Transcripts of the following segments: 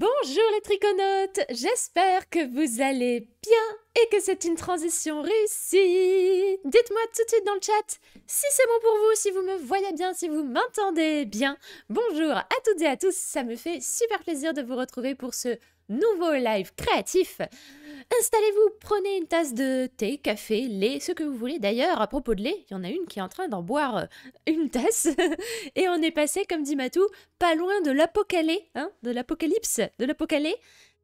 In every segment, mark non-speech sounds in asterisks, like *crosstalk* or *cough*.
Bonjour les triconautes, j'espère que vous allez bien et que c'est une transition réussie. Dites-moi tout de suite dans le chat si c'est bon pour vous, si vous me voyez bien, si vous m'entendez bien. Bonjour à toutes et à tous, ça me fait super plaisir de vous retrouver pour ce nouveau live créatif. Installez-vous, prenez une tasse de thé, café, lait, ce que vous voulez. D'ailleurs, à propos de lait, il y en a une qui est en train d'en boire euh, une tasse. *laughs* Et on est passé, comme dit Matou, pas loin de l'apocalypse, hein, de l'apocalypse, de l'apocalypse.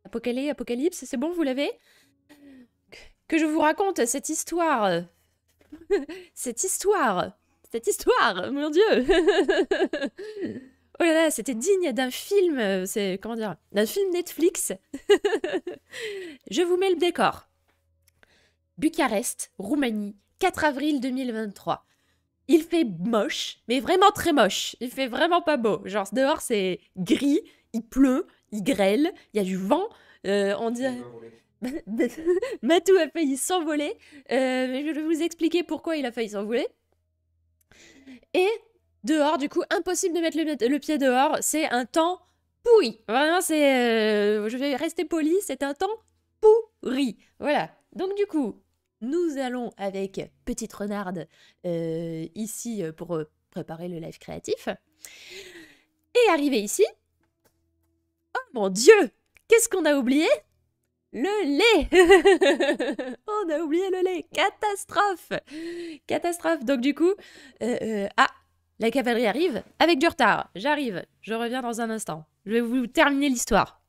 Apocalypse, apocalypse, c'est bon, vous l'avez Que je vous raconte cette histoire. *laughs* cette histoire. Cette histoire, mon Dieu *laughs* oh là là, c'était digne d'un film, euh, c'est comment dire, d'un film Netflix. *laughs* je vous mets le décor. Bucarest, Roumanie, 4 avril 2023. Il fait moche, mais vraiment très moche. Il fait vraiment pas beau. Genre dehors c'est gris, il pleut, il grêle, il y a du vent. Euh, on dirait. *laughs* Matou a failli s'envoler. Euh, je vais vous expliquer pourquoi il a failli s'envoler. Et dehors. Du coup, impossible de mettre le, pied dehors. C'est un temps pourri. Vraiment, c'est. Euh, je vais rester poli, c'est un temps pourri. Voilà. Donc, du coup, nous allons avec Petite Renarde euh, ici euh, pour préparer le live créatif. Et arriver ici. Oh mon dieu! Qu'est-ce qu'on a oublié? Le lait *laughs* On a oublié le lait Catastrophe Catastrophe Donc du coup... ah la cavalerie arrive avec du retard. J'arrive. Je reviens dans un instant. Je vais vous terminer l'histoire.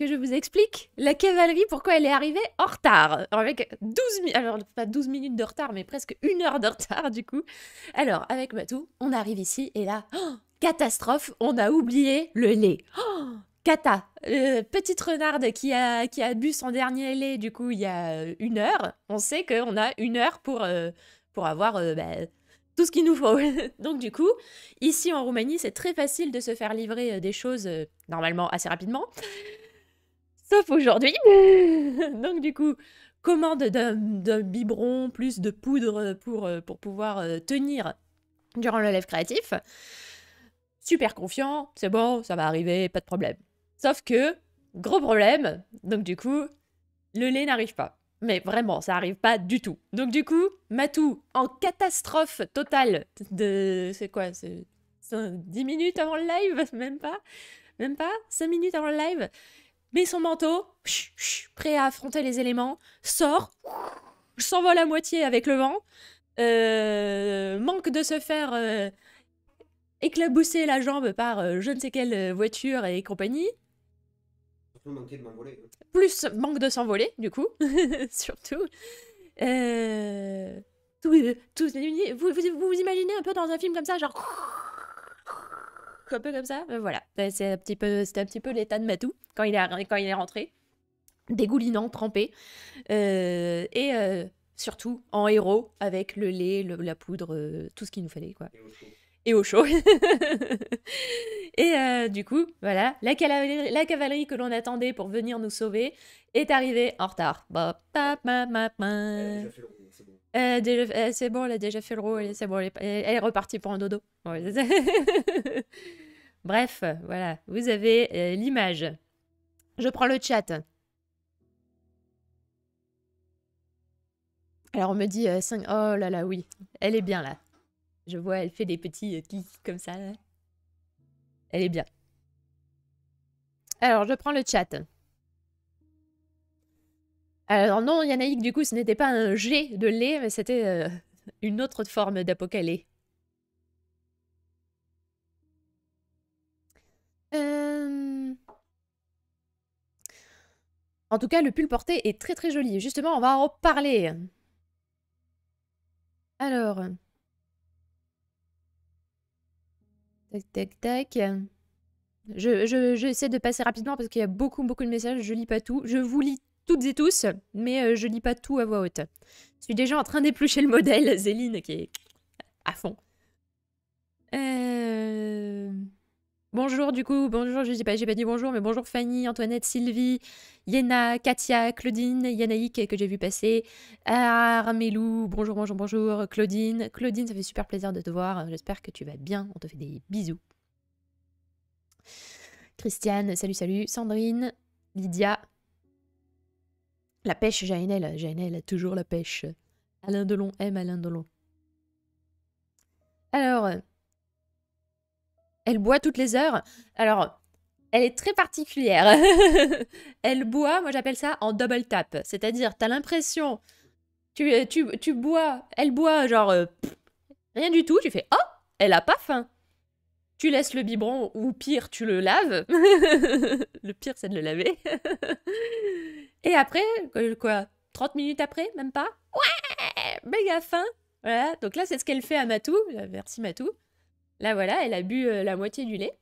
que je vous explique la cavalerie, pourquoi elle est arrivée en retard. avec 12 minutes, alors pas 12 minutes de retard, mais presque une heure de retard du coup. Alors avec Matou, on arrive ici et là, oh, catastrophe, on a oublié le lait. Oh, Cata, euh, petite renarde qui a, qui a bu son dernier lait du coup il y a euh, une heure. On sait qu'on a une heure pour, euh, pour avoir bah, tout ce qu'il nous faut. *laughs* Donc du coup, ici en Roumanie, c'est très facile de se faire livrer des choses normalement assez rapidement. Sauf aujourd'hui. *laughs* Donc du coup, commande d'un biberon plus de poudre pour, euh, pour pouvoir euh, tenir durant le live créatif. Super confiant, c'est bon, ça va arriver, pas de problème. Sauf que, gros problème, donc du coup, le lait n'arrive pas. Mais vraiment, ça n'arrive pas du tout. Donc du coup, Matou, en catastrophe totale de... C'est quoi C'est 10 minutes avant le live *laughs* Même pas Même pas 5 minutes avant le live met son manteau, prêt à affronter les éléments, sort, s'envole à moitié avec le vent, euh, manque de se faire euh, éclabousser la jambe par euh, je ne sais quelle voiture et compagnie. Plus manque de s'envoler, du coup, *laughs* surtout. vous, vous imaginez un peu dans un film comme ça, genre un peu comme ça. Euh, voilà, ben, c'est un petit peu, c'était un petit peu l'état de Matou quand il est, quand il est rentré, dégoulinant, trempé, euh, et euh, surtout en héros avec le lait, la poudre, tout ce qu'il nous fallait quoi. Et au chaud. et *laughs* du coup, voilà, la cavalerie, la cavalerie que l'on attendait pour venir nous sauver est arrivée en retard c'est bon, elle a déjà fait le rôle, elle est, repartie pour un dodo. *laughs* Bref, voilà, vous avez euh, l'image. Je prends le chat. Alors on me dit euh, Oh là là, oui, elle est bien là. Je vois, elle fait des petits euh, clics comme ça. Elle est bien. Alors je prends le chat. Alors non, Yanaïk, du coup, ce n'était pas un G de lait, mais c'était euh, une autre forme d'Apocalypse. Euh, en tout cas, le pull porté est très très joli. Justement, on va en reparler. Alors... Tac, tac, tac. J'essaie je, j'essaie de passer rapidement parce qu'il y a beaucoup, beaucoup de messages. Je lis pas tout. Je vous lis toutes et tous, mais euh, je lis pas tout à voix haute. Je suis déjà en train d'éplucher le modèle, *laughs* Zéline, qui est à fond. Euh, bonjour du coup, bonjour, je n'ai pas, pas dit bonjour, mais bonjour Fanny, Antoinette, Sylvie, Yéna, Katia, Claudine, Yanaïk que j'ai vu passer, Armelou, bonjour, bonjour, bonjour, Claudine. Claudine, ça fait super plaisir de te voir, j'espère que tu vas bien, on te fait des bisous. Christiane, salut, salut, Sandrine, Lydia, la pêche, JNL, JNL, a toujours la pêche. Alain Delon aime Alain Delon. Alors, elle boit toutes les heures. Alors, elle est très particulière. *laughs* elle boit, moi j'appelle ça en double tap. C'est-à-dire, t'as l'impression, tu, tu, bois, elle boit genre euh, rien du tout, tu fais Oh, elle a pas faim. Tu laisses le biberon ou pire, tu le laves. *laughs* le pire, c'est de le laver. *laughs* Et après, quoi, 30 minutes après, même pas Ouais Méga faim Voilà, donc là, c'est ce qu'elle fait à Matou. Euh, merci Matou. Là, voilà, elle a bu euh, la moitié du lait.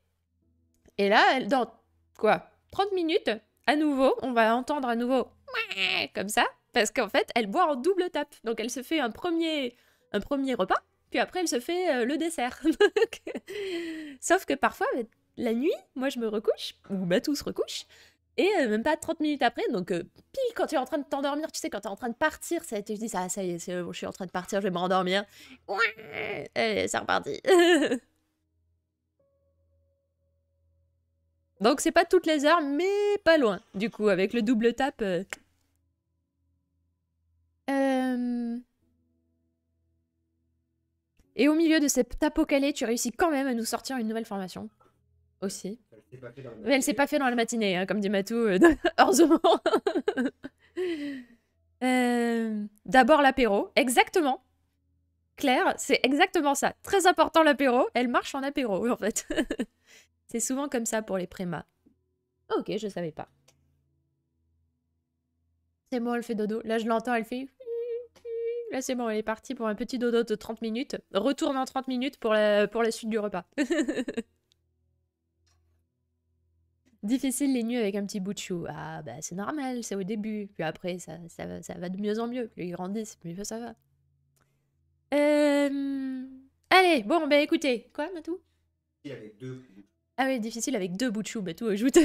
Et là, elle, dans quoi 30 minutes, à nouveau, on va entendre à nouveau ouais comme ça, parce qu'en fait, elle boit en double tape. Donc, elle se fait un premier, un premier repas, puis après, elle se fait euh, le dessert. *laughs* Sauf que parfois, la nuit, moi, je me recouche, ou Matou se recouche, et euh, même pas 30 minutes après, donc euh, pile quand tu es en train de t'endormir, tu sais, quand tu es en train de partir, ça, tu te dis, ça, ça y est, je suis en train de partir, je vais me rendormir. Ouais, ça c'est reparti. *laughs* donc c'est pas toutes les heures, mais pas loin. Du coup, avec le double tap... Euh. Et au milieu de ces calais, tu réussis quand même à nous sortir une nouvelle formation. Aussi elle s'est pas fait dans la matinée, hein, comme dit Matou, heureusement. *laughs* *laughs* D'abord l'apéro, exactement. Claire, c'est exactement ça. Très important l'apéro, elle marche en apéro en fait. *laughs* c'est souvent comme ça pour les prémas. Ok, je savais pas. C'est bon, elle fait dodo. Là, je l'entends, elle fait. Là, c'est bon, elle est partie pour un petit dodo de 30 minutes. Retourne en 30 minutes pour pour la suite du repas. Difficile les nuits avec un petit bout de chou. Ah bah c'est normal, c'est au début. Puis après, ça, ça, va, ça va de mieux en mieux. Plus ils grandissent, plus ça va. Euh... Allez, bon, bah écoutez. Quoi, Matou Avec deux. Ah oui, difficile avec deux bouts de chou, Matou ajoute.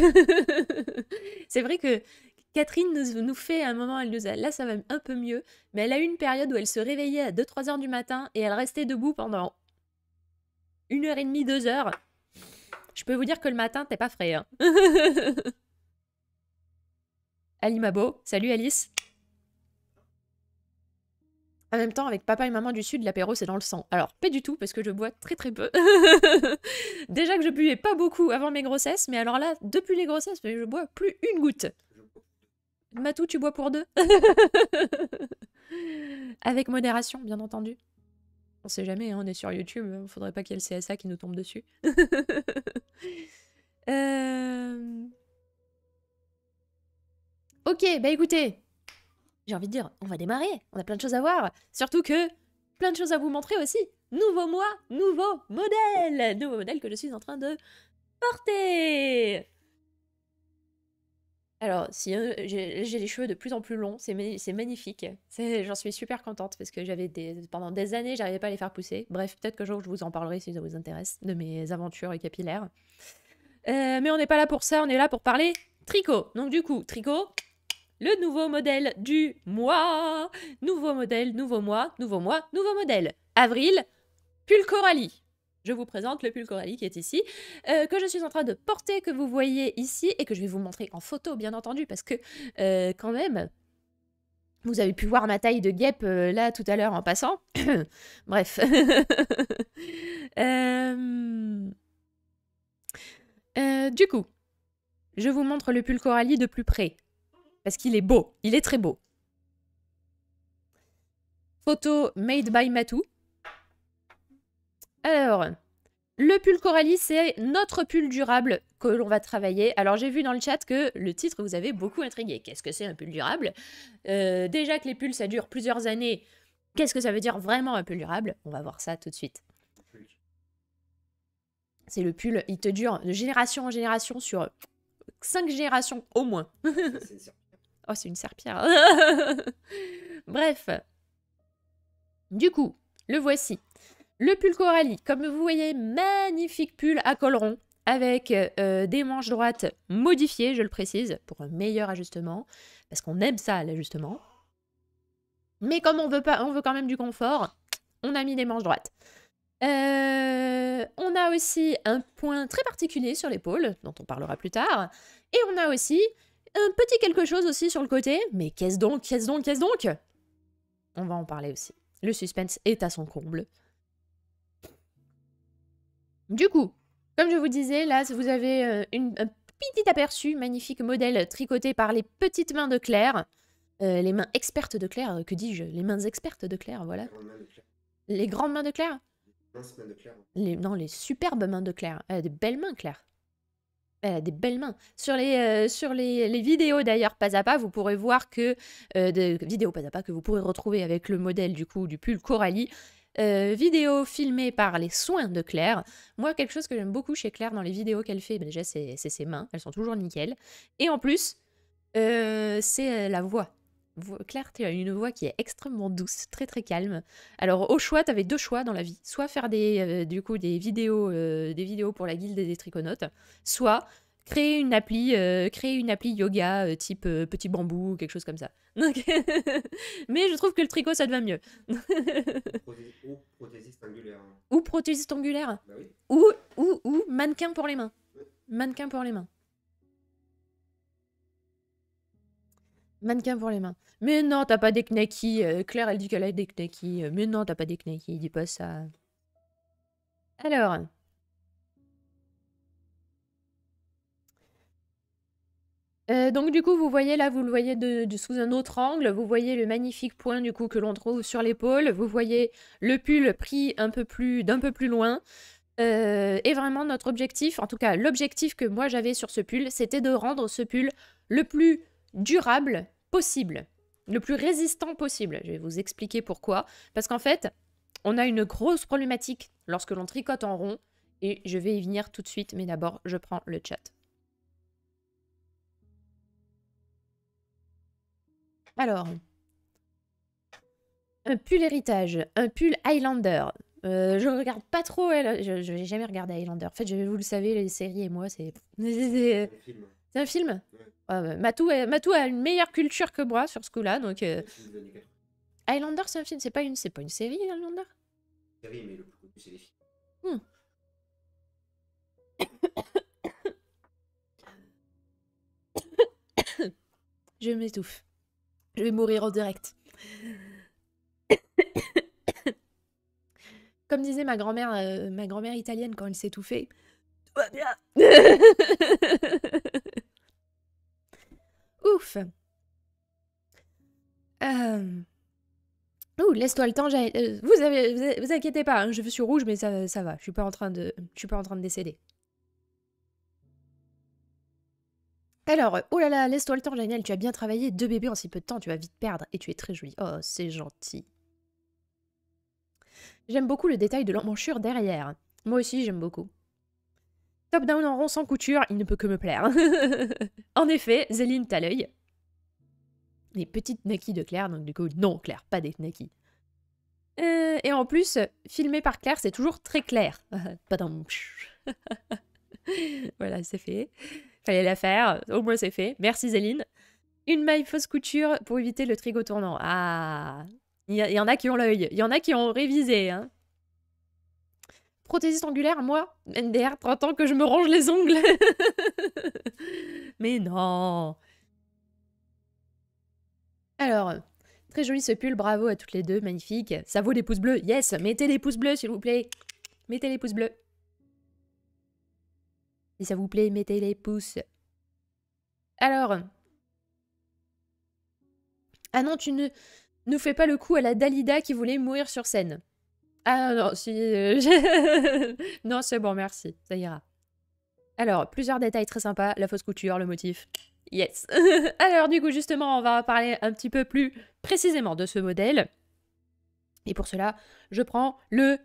*laughs* c'est vrai que Catherine nous, nous, fait à un moment, elle nous a, là ça va un peu mieux, mais elle a eu une période où elle se réveillait à 2-3 heures du matin et elle restait debout pendant une heure et demie, deux heures je peux vous dire que le matin, t'es pas frais. Hein. *laughs* Ali Mabo, salut Alice. En même temps, avec papa et maman du Sud, l'apéro c'est dans le sang. Alors, pas du tout, parce que je bois très très peu. *laughs* Déjà que je buvais pas beaucoup avant mes grossesses, mais alors là, depuis les grossesses, je bois plus une goutte. Matou, tu bois pour deux *laughs* Avec modération, bien entendu. On sait jamais, hein, on est sur YouTube, ne euh, faudrait pas qu'il y ait le CSA qui nous tombe dessus. *laughs* Euh, ok, bah écoutez, j'ai envie de dire, on va démarrer, on a plein de choses à voir, surtout que plein de choses à vous montrer aussi. Nouveau mois, nouveau modèle, nouveau modèle que je suis en train de porter. Alors, si euh, j'ai les cheveux de plus en plus longs, c'est magnifique. J'en suis super contente parce que j'avais des, pendant des années, j'arrivais pas à les faire pousser. Bref, peut-être qu'un jour je vous en parlerai si ça vous intéresse de mes aventures capillaires. Euh, mais on n'est pas là pour ça, on est là pour parler tricot. Donc du coup, tricot, le nouveau modèle du mois, nouveau modèle, nouveau mois, nouveau mois, nouveau modèle. Avril, pull je vous présente le pull Coralie qui est ici, euh, que je suis en train de porter, que vous voyez ici, et que je vais vous montrer en photo, bien entendu, parce que euh, quand même, vous avez pu voir ma taille de guêpe euh, là tout à l'heure en passant. *coughs* Bref. *laughs* du coup, je vous montre le pull Coralie de plus près, parce qu'il est beau, il est très beau. Photo made by Matou. Alors, le pull Coralie, c'est notre pull durable que l'on va travailler. Alors, j'ai vu dans le chat que le titre vous avait beaucoup intrigué. Qu'est-ce que c'est un pull durable euh, Déjà que les pulls, ça dure plusieurs années. Qu'est-ce que ça veut dire vraiment un pull durable On va voir ça tout de suite. C'est le pull, il te dure de génération en génération sur cinq générations au moins. *laughs* oh, c'est une serpillère. *laughs* Bref. Du coup, le voici. Le pull Coralie, comme vous voyez, magnifique pull à col rond avec euh, des manches droites modifiées, je le précise, pour un meilleur ajustement, parce qu'on aime ça, l'ajustement. Mais comme on veut, pas, on veut quand même du confort, on a mis des manches droites. Euh, on a aussi un point très particulier sur l'épaule, dont on parlera plus tard. Et on a aussi un petit quelque chose aussi sur le côté. Mais qu'est-ce donc, qu'est-ce donc, qu'est-ce donc On va en parler aussi. Le suspense est à son comble. Du coup, comme je vous disais, là, vous avez euh, une, un petit aperçu, magnifique modèle tricoté par les petites mains de Claire. Euh, les mains expertes de Claire, que dis-je Les mains expertes de Claire, voilà. Les grandes mains de Claire Les, mains de Claire. les non, les superbes mains de Claire. Elle euh, des belles mains, Claire. Elle a des belles mains. Sur les, sur les, vidéos d'ailleurs pas à pas, vous pourrez voir que de vidéos pas à pas que vous pourrez retrouver avec le modèle du coup du pull Coralie, euh, vidéo filmée par les soins de Claire. Moi, quelque chose que j'aime beaucoup chez Claire dans les vidéos qu'elle fait, ben, déjà, c'est ses mains, elles sont toujours nickel. Et en plus, euh, c'est euh, la voix. Claire, tu as une voix qui est extrêmement douce, très très calme. Alors au choix, tu avais deux choix dans la vie. Soit faire des, du coup, des vidéos, des vidéos pour la guilde des triconautes, soit créer une appli, euh, créer une appli yoga euh, type euh, petit bambou quelque chose comme ça. *laughs* Mais je trouve que le tricot ça te va mieux. *laughs* ou prothésiste angulaire. Hein. Ou prothésiste angulaire. Bah ou, ou, mannequin pour les mains. Mannequin pour les mains. Mannequin pour les mains. Mais non, t'as pas des knackis. Claire, elle dit qu'elle a des knackis. Mais non, t'as pas des knackis. Dis pas ça. Alors. Euh, donc du coup, vous voyez là, vous le voyez de, sous un autre angle, vous voyez le magnifique point du coup que l'on trouve sur l'épaule, vous voyez le pull pris un peu plus d'un peu plus loin. Euh, et vraiment notre objectif, en tout cas l'objectif que moi j'avais sur ce pull, c'était de rendre ce pull le plus durable possible, le plus résistant possible. Je vais vous expliquer pourquoi. Parce qu'en fait, on a une grosse problématique lorsque l'on tricote en rond, et je vais y venir tout de suite, mais d'abord je prends le chat. Alors, un pull héritage, un pull Highlander. Euh, je regarde pas trop. Je n'ai jamais regardé Highlander. En fait, je, vous le savez, les séries et moi, c'est. *laughs* C'est un film Matou, a, une meilleure culture que moi sur ce coup-là. donc... Euh, Highlander, c'est un film, c'est pas une, c'est pas une série, Highlander je m'étouffe. Je vais mourir en direct. *coughs* Comme disait ma grand-mère, euh, ma grand-mère italienne quand elle s'est tout va bien. *laughs* Ouf. Euh, ouh, laisse-toi le temps. Euh, vous, vous, inquiétez pas, hein, je suis rouge, mais ça, ça va. Je suis pas en train de, je suis pas en train de décéder. Alors, oh là là, laisse-toi le temps, génial tu as bien travaillé, deux bébés en si peu de temps, tu vas vite perdre, et tu es très jolie. Oh, c'est gentil. J'aime beaucoup le détail de l'emmanchure derrière. Moi aussi, j'aime beaucoup. Top down en rond sans couture, il ne peut que me plaire. *laughs* en effet, Zéline, t'as l'œil. Les petites naquis de Claire, donc du coup, non, Claire, pas des nakis. Euh, et en plus, filmé par Claire, c'est toujours très clair. *laughs* pas dans. *laughs* voilà, c'est fait. Fallait la faire, au moins c'est fait. Merci Zéline. Une maille fausse couture pour éviter le trigo tournant. Ah Il y, en a qui ont l'œil, il y en a qui ont révisé. Hein. Prothésiste angulaire, moi, MDR, 30 ans que je me range les ongles *laughs* Mais non Alors, très joli ce pull, bravo à toutes les deux, magnifique. Ça vaut les pouces bleus, yes Mettez les pouces bleus, s'il vous plaît Mettez les pouces bleus si ça vous plaît, mettez les pouces. Alors. Ah non, tu ne nous fais pas le coup à la Dalida qui voulait mourir sur scène. Ah non, si, euh, *laughs* non, c'est bon, merci, ça ira. Alors, plusieurs détails très sympas, la fausse couture, le motif. Yes. *laughs* Alors du coup, justement, on va parler un petit peu plus précisément de ce modèle. Et pour cela, je prends le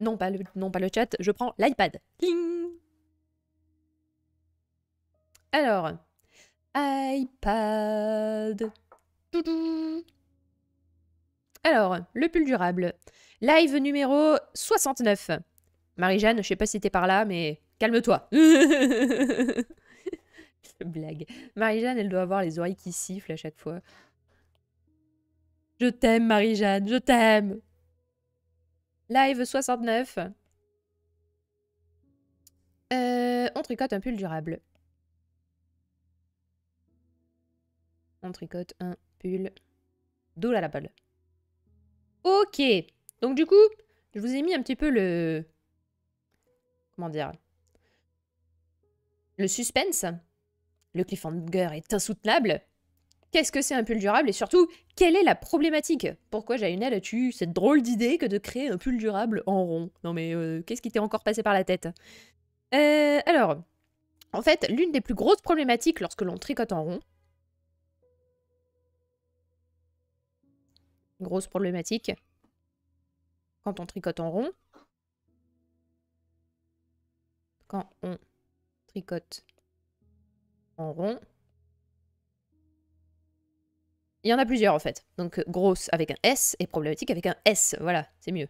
non pas le non pas le chat, je prends l'iPad. Alors, iPad. Alors, le pull durable. Live numéro 69. Marie-Jeanne, je sais pas si t'es par là, mais calme-toi. *laughs* Blague. Marie-Jeanne, elle doit avoir les oreilles qui sifflent à chaque fois. Je t'aime, Marie-Jeanne, je t'aime. Live 69. Euh, on tricote un pull durable. on tricote un pull d'eau à la balle. Ok, donc du coup, je vous ai mis un petit peu le... Comment dire Le suspense. Le cliffhanger est insoutenable. Qu'est-ce que c'est un pull durable et surtout, quelle est la problématique Pourquoi Jaïnel a eu cette drôle d'idée que de créer un pull durable en rond Non mais euh, qu'est-ce qui t'est encore passé par la tête euh, Alors, en fait, l'une des plus grosses problématiques lorsque l'on tricote en rond, Grosse problématique quand on tricote en rond. Quand on tricote en rond. Il y en a plusieurs en fait. Donc grosse avec un S et problématique avec un S. Voilà, c'est mieux.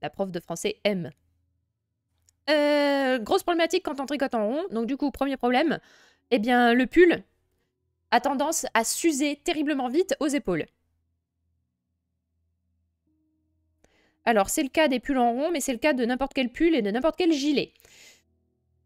La prof de français M. Euh, grosse problématique quand on tricote en rond. Donc du coup, premier problème, eh bien le pull, a tendance à s'user terriblement vite aux épaules. Alors, c'est le cas des pulls en rond, mais c'est le cas de n'importe quel pull et de n'importe quel gilet.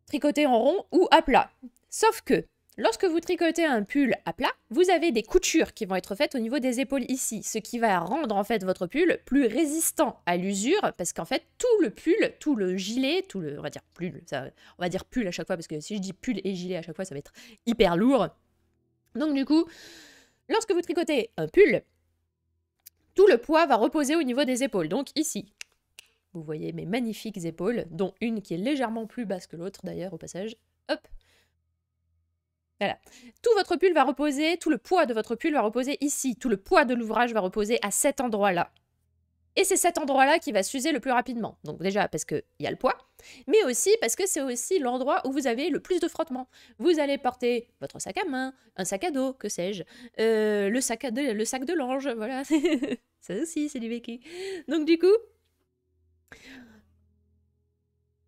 Tricoté en rond ou à plat. Sauf que, lorsque vous tricotez un pull à plat, vous avez des coutures qui vont être faites au niveau des épaules ici, ce qui va rendre en fait votre pull plus résistant à l'usure, parce qu'en fait, tout le pull, tout le gilet, tout le, on va dire pull, ça, on va dire pull à chaque fois, parce que si je dis pull et gilet à chaque fois, ça va être hyper lourd. Donc du coup, lorsque vous tricotez un pull, tout le poids va reposer au niveau des épaules. Donc ici, vous voyez mes magnifiques épaules, dont une qui est légèrement plus basse que l'autre d'ailleurs au passage. Hop voilà. Tout votre pull va reposer, tout le poids de votre pull va reposer ici. Tout le poids de l'ouvrage va reposer à cet endroit-là. Et c'est cet endroit-là qui va s'user le plus rapidement. Donc déjà parce qu'il y a le poids, mais aussi parce que c'est aussi l'endroit où vous avez le plus de frottement. Vous allez porter votre sac à main, un sac à dos, que sais-je, euh, le sac de, le sac de l'ange, voilà. *laughs* Ça aussi, c'est du vécu. Donc du coup,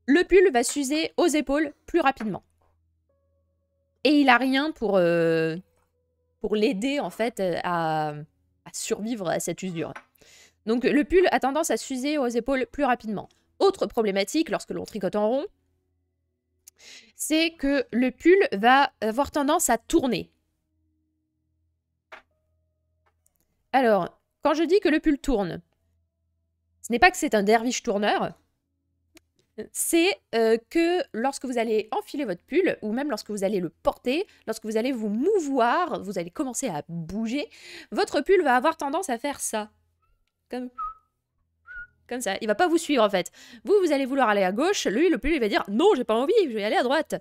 le pull va s'user aux épaules plus rapidement. Et il a rien pour, euh, pour l'aider en fait à, à survivre à cette usure. Donc le pull a tendance à s'user aux épaules plus rapidement. Autre problématique lorsque l'on tricote en rond, c'est que le pull va avoir tendance à tourner. Alors, quand je dis que le pull tourne, ce n'est pas que c'est un derviche tourneur, c'est euh, que lorsque vous allez enfiler votre pull, ou même lorsque vous allez le porter, lorsque vous allez vous mouvoir, vous allez commencer à bouger, votre pull va avoir tendance à faire ça. Comme comme ça. Il va pas vous suivre en fait. Vous, vous allez vouloir aller à gauche. Lui, le pull, il va dire non, j'ai pas envie, je vais aller à droite.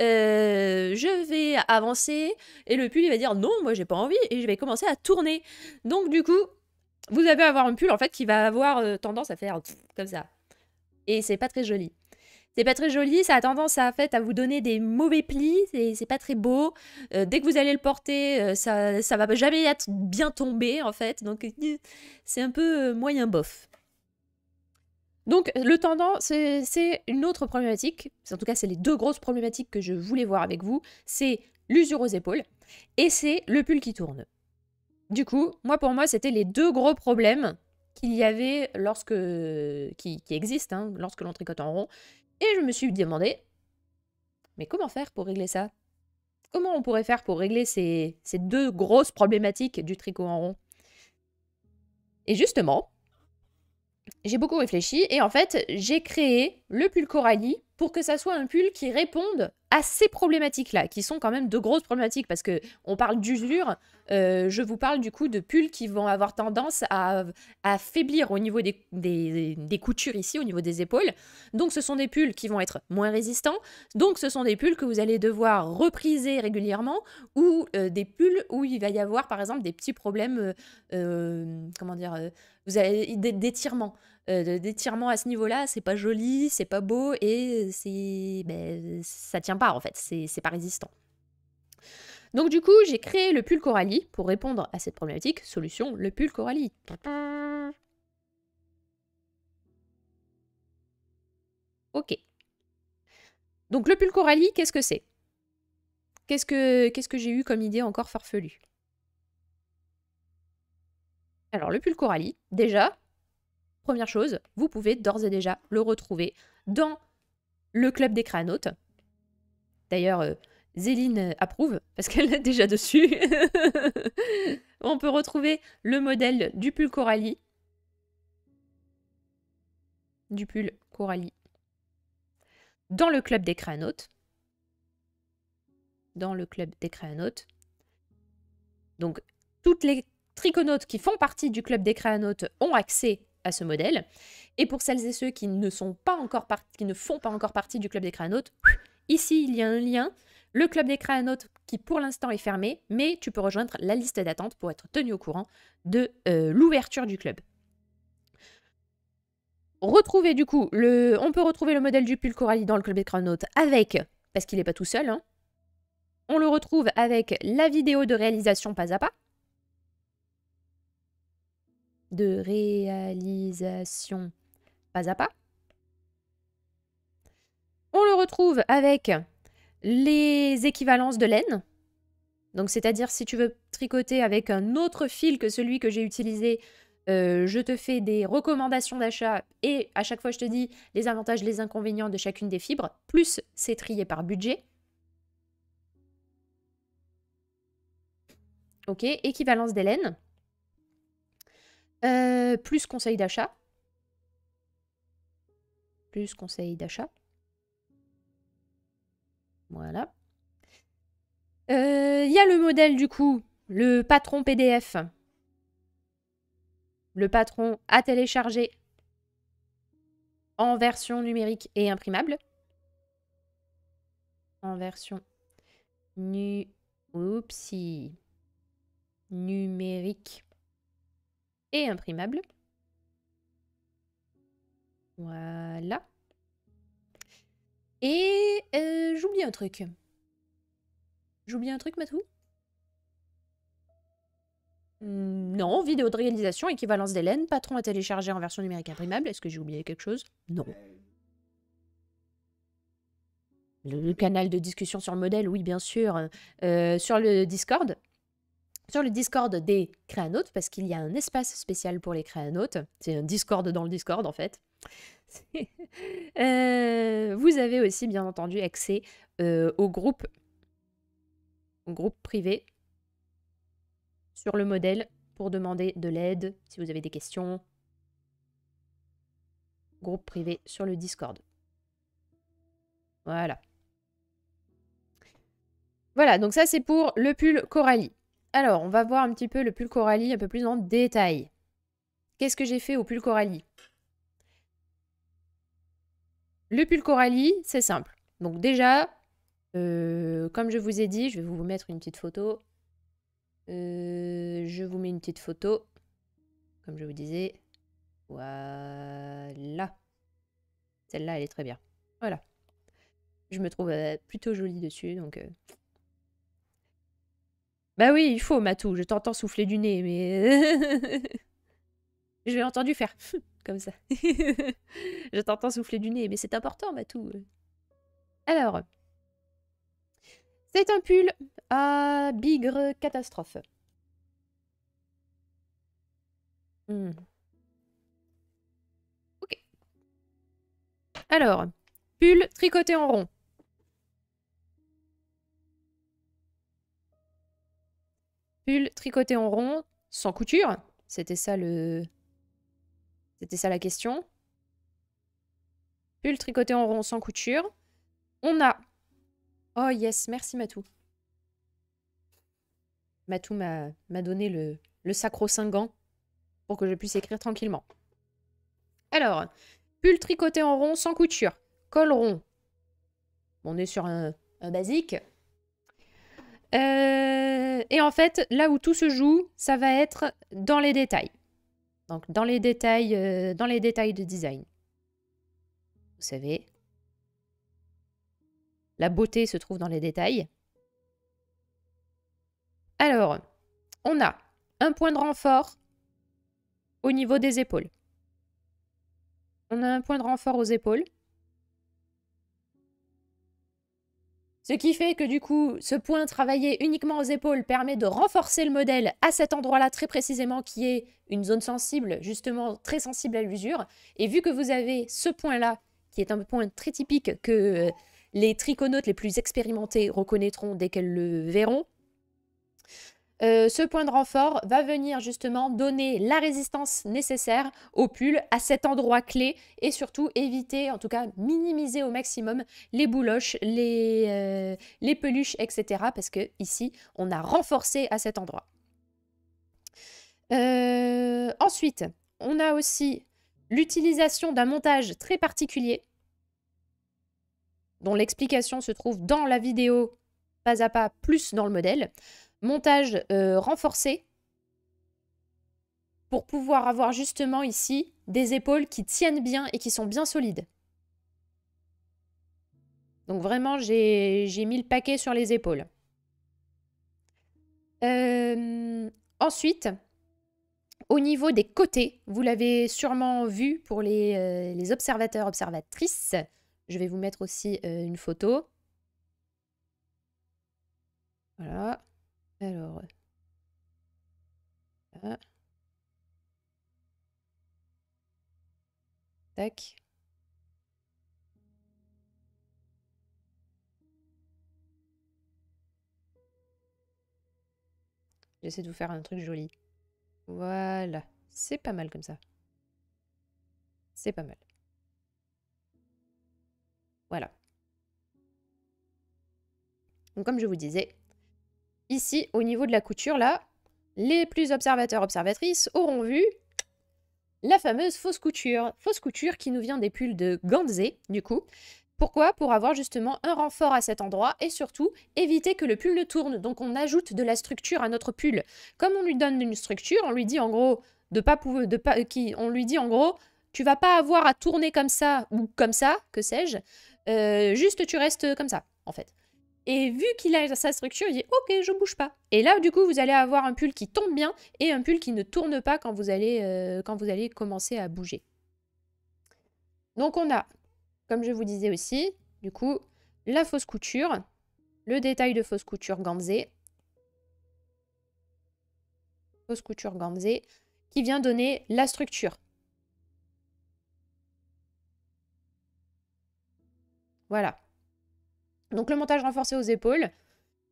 Euh, je vais avancer. Et le pull, il va dire non, moi, j'ai pas envie. Et je vais commencer à tourner. Donc, du coup, vous allez avoir un pull en fait qui va avoir euh, tendance à faire comme ça. Et c'est pas très joli. C'est pas très joli, ça a tendance à, fait, à vous donner des mauvais plis, c'est pas très beau. Euh, dès que vous allez le porter, ça, ça va jamais être bien tombé en fait, donc *laughs* c'est un peu moyen bof. Donc le tendon, c'est une autre problématique, en tout cas c'est les deux grosses problématiques que je voulais voir avec vous, c'est l'usure aux épaules et c'est le pull qui tourne. Du coup, moi pour moi c'était les deux gros problèmes qu'il y avait lorsque, qui, existent hein, lorsque l'on tricote en rond, et je me suis demandé, mais comment faire pour régler ça Comment on pourrait faire pour régler ces deux grosses problématiques du tricot en rond Et justement, j'ai beaucoup réfléchi et en fait, j'ai créé le pull Coralie pour que ça soit un pull qui réponde à ces problématiques-là, qui sont quand même de grosses problématiques, parce que on parle d'usure, euh, je vous parle du coup de pulls qui vont avoir tendance à, faiblir au niveau des, coutures ici, au niveau des épaules. Donc ce sont des pulls qui vont être moins résistants, donc ce sont des pulls que vous allez devoir repriser régulièrement, ou euh, des pulls où il va y avoir par exemple des petits problèmes, euh, comment dire, vous d'étirement. Euh, d'étirement à ce niveau-là, c'est pas joli, c'est pas beau et c'est, ben, ça tient pas en fait, c'est pas résistant. Donc du coup, j'ai créé le pull Coralie pour répondre à cette problématique. Solution, le pull Coralie. Ok. Donc le pull Coralie, qu'est-ce que c'est Qu'est-ce que, qu'est-ce que j'ai eu comme idée encore farfelue Alors le pull Coralie, déjà, Première chose, vous pouvez d'ores et déjà le retrouver dans le club des créanautes. D'ailleurs, euh, Zéline approuve parce qu'elle l'a déjà dessus. *laughs* On peut retrouver le modèle du pull Coralie. Du pull Coralie. Dans le club des créanautes. Dans le club des créanautes. Donc, toutes les triconautes qui font partie du club des créanautes ont accès à ce modèle. Et pour celles et ceux qui ne, sont pas encore qui ne font pas encore partie du Club des Créanautes, ici il y a un lien. Le Club des Créanautes qui pour l'instant est fermé, mais tu peux rejoindre la liste d'attente pour être tenu au courant de euh, l'ouverture du club. Retrouver du coup, le... on peut retrouver le modèle du pull Coralie dans le Club des Créanautes avec, parce qu'il n'est pas tout seul, hein. on le retrouve avec la vidéo de réalisation pas à pas, de réalisation pas à pas. On le retrouve avec les équivalences de laine. Donc c'est-à-dire si tu veux tricoter avec un autre fil que celui que j'ai utilisé, euh, je te fais des recommandations d'achat et à chaque fois je te dis les avantages, les inconvénients de chacune des fibres, plus c'est trié par budget. Ok, équivalence des laines. Euh, plus conseil d'achat. Plus conseil d'achat. Voilà. Il euh, y a le modèle du coup, le patron PDF. Le patron à télécharger en version numérique et imprimable. En version nu numérique et imprimable. Voilà. Et euh, j'oublie un truc. J'oublie un truc, Matou hmm, non, vidéo de réalisation, équivalence d'Hélène, patron à télécharger en version numérique imprimable. Est-ce que j'ai oublié quelque chose Non. Le, canal de discussion sur le modèle, oui, bien sûr. Euh, sur le Discord, sur le Discord des créanautes, parce qu'il y a un espace spécial pour les créanautes. C'est un Discord dans le Discord, en fait. *laughs* Euh, vous avez aussi, bien entendu, accès euh, au groupe, au groupe privé sur le modèle pour demander de l'aide si vous avez des questions. Groupe privé sur le Discord. Voilà. Voilà, donc ça c'est pour le pull Coralie. Alors, on va voir un petit peu le pull Coralie un peu plus en détail. Qu'est-ce que j'ai fait au pull Coralie Le pull Coralie, c'est simple. Donc déjà, euh, comme je vous ai dit, je vais vous mettre une petite photo. Euh, je vous mets une petite photo, comme je vous disais. Voilà. Celle-là, elle est très bien. Voilà. Je me trouve euh, plutôt jolie dessus, donc bah oui, il faut, Matou, je t'entends souffler du nez, mais... *laughs* je l'ai entendu faire *laughs* comme ça. *laughs* je t'entends souffler du nez, mais c'est important, Matou. Alors, c'est un pull à bigre catastrophe. Hmm. Ok. Alors, pull tricoté en rond. Pull tricoté en rond, sans couture. C'était ça le... C'était ça la question. Pull tricoté en rond, sans couture. On a... Oh yes, merci Matou. Matou m'a donné le, sacro singant pour que je puisse écrire tranquillement. Alors, pull tricoté en rond, sans couture. Col rond. On est sur un basique. Euh, et en fait, là où tout se joue, ça va être dans les détails. Donc dans les détails, euh, dans les détails de design. Vous savez, la beauté se trouve dans les détails. Alors, on a un point de renfort au niveau des épaules. On a un point de renfort aux épaules. Ce qui fait que du coup, ce point travaillé uniquement aux épaules permet de renforcer le modèle à cet endroit-là très précisément qui est une zone sensible, justement très sensible à l'usure. Et vu que vous avez ce point-là, qui est un point très typique que euh, les triconautes les plus expérimentés reconnaîtront dès qu'elles le verront, euh, ce point de renfort va venir justement donner la résistance nécessaire au pull à cet endroit clé et surtout éviter, en tout cas minimiser au maximum les bouloches, les, euh, peluches, etc. Parce que ici, on a renforcé à cet endroit. Euh, ensuite, on a aussi l'utilisation d'un montage très particulier dont l'explication se trouve dans la vidéo pas à pas plus dans le modèle montage euh, renforcé pour pouvoir avoir justement ici des épaules qui tiennent bien et qui sont bien solides. Donc vraiment, j'ai mis le paquet sur les épaules. Euh, ensuite, au niveau des côtés, vous l'avez sûrement vu pour les, euh, observateurs, observatrices. Je vais vous mettre aussi une photo. Voilà. Alors. Tac. J'essaie de vous faire un truc joli. Voilà. C'est pas mal comme ça. C'est pas mal. Voilà. comme je vous disais, ici, au niveau de la couture, là, les plus observateurs, observatrices auront vu la fameuse fausse couture. Fausse couture qui nous vient des pulls de Gandze, du coup. Pourquoi Pour avoir justement un renfort à cet endroit et surtout éviter que le pull ne tourne. Donc on ajoute de la structure à notre pull. Comme on lui donne une structure, on lui dit en gros de pas de pas, qui, on lui dit en gros, tu vas pas avoir à tourner comme ça ou comme ça, que sais-je. Euh, juste tu restes comme ça, en fait. Et vu qu'il a sa structure, il dit ok, je bouge pas. Et là, du coup, vous allez avoir un pull qui tombe bien et un pull qui ne tourne pas quand vous allez, euh, quand vous allez commencer à bouger. Donc on a, comme je vous disais aussi, du coup, la fausse couture, le détail de fausse couture ganzée, fausse couture ganzée, qui vient donner la structure. Voilà. Donc le montage renforcé aux épaules,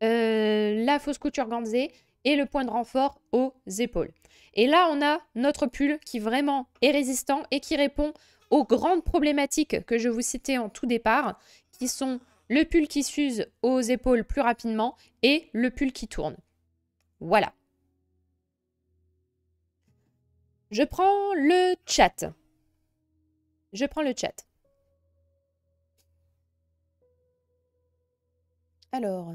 euh, la fausse couture gansée et le point de renfort aux épaules. Et là, on a notre pull qui vraiment est résistant et qui répond aux grandes problématiques que je vous citais en tout départ, qui sont le pull qui s'use aux épaules plus rapidement et le pull qui tourne. Voilà. Je prends le chat. Je prends le chat. Alors.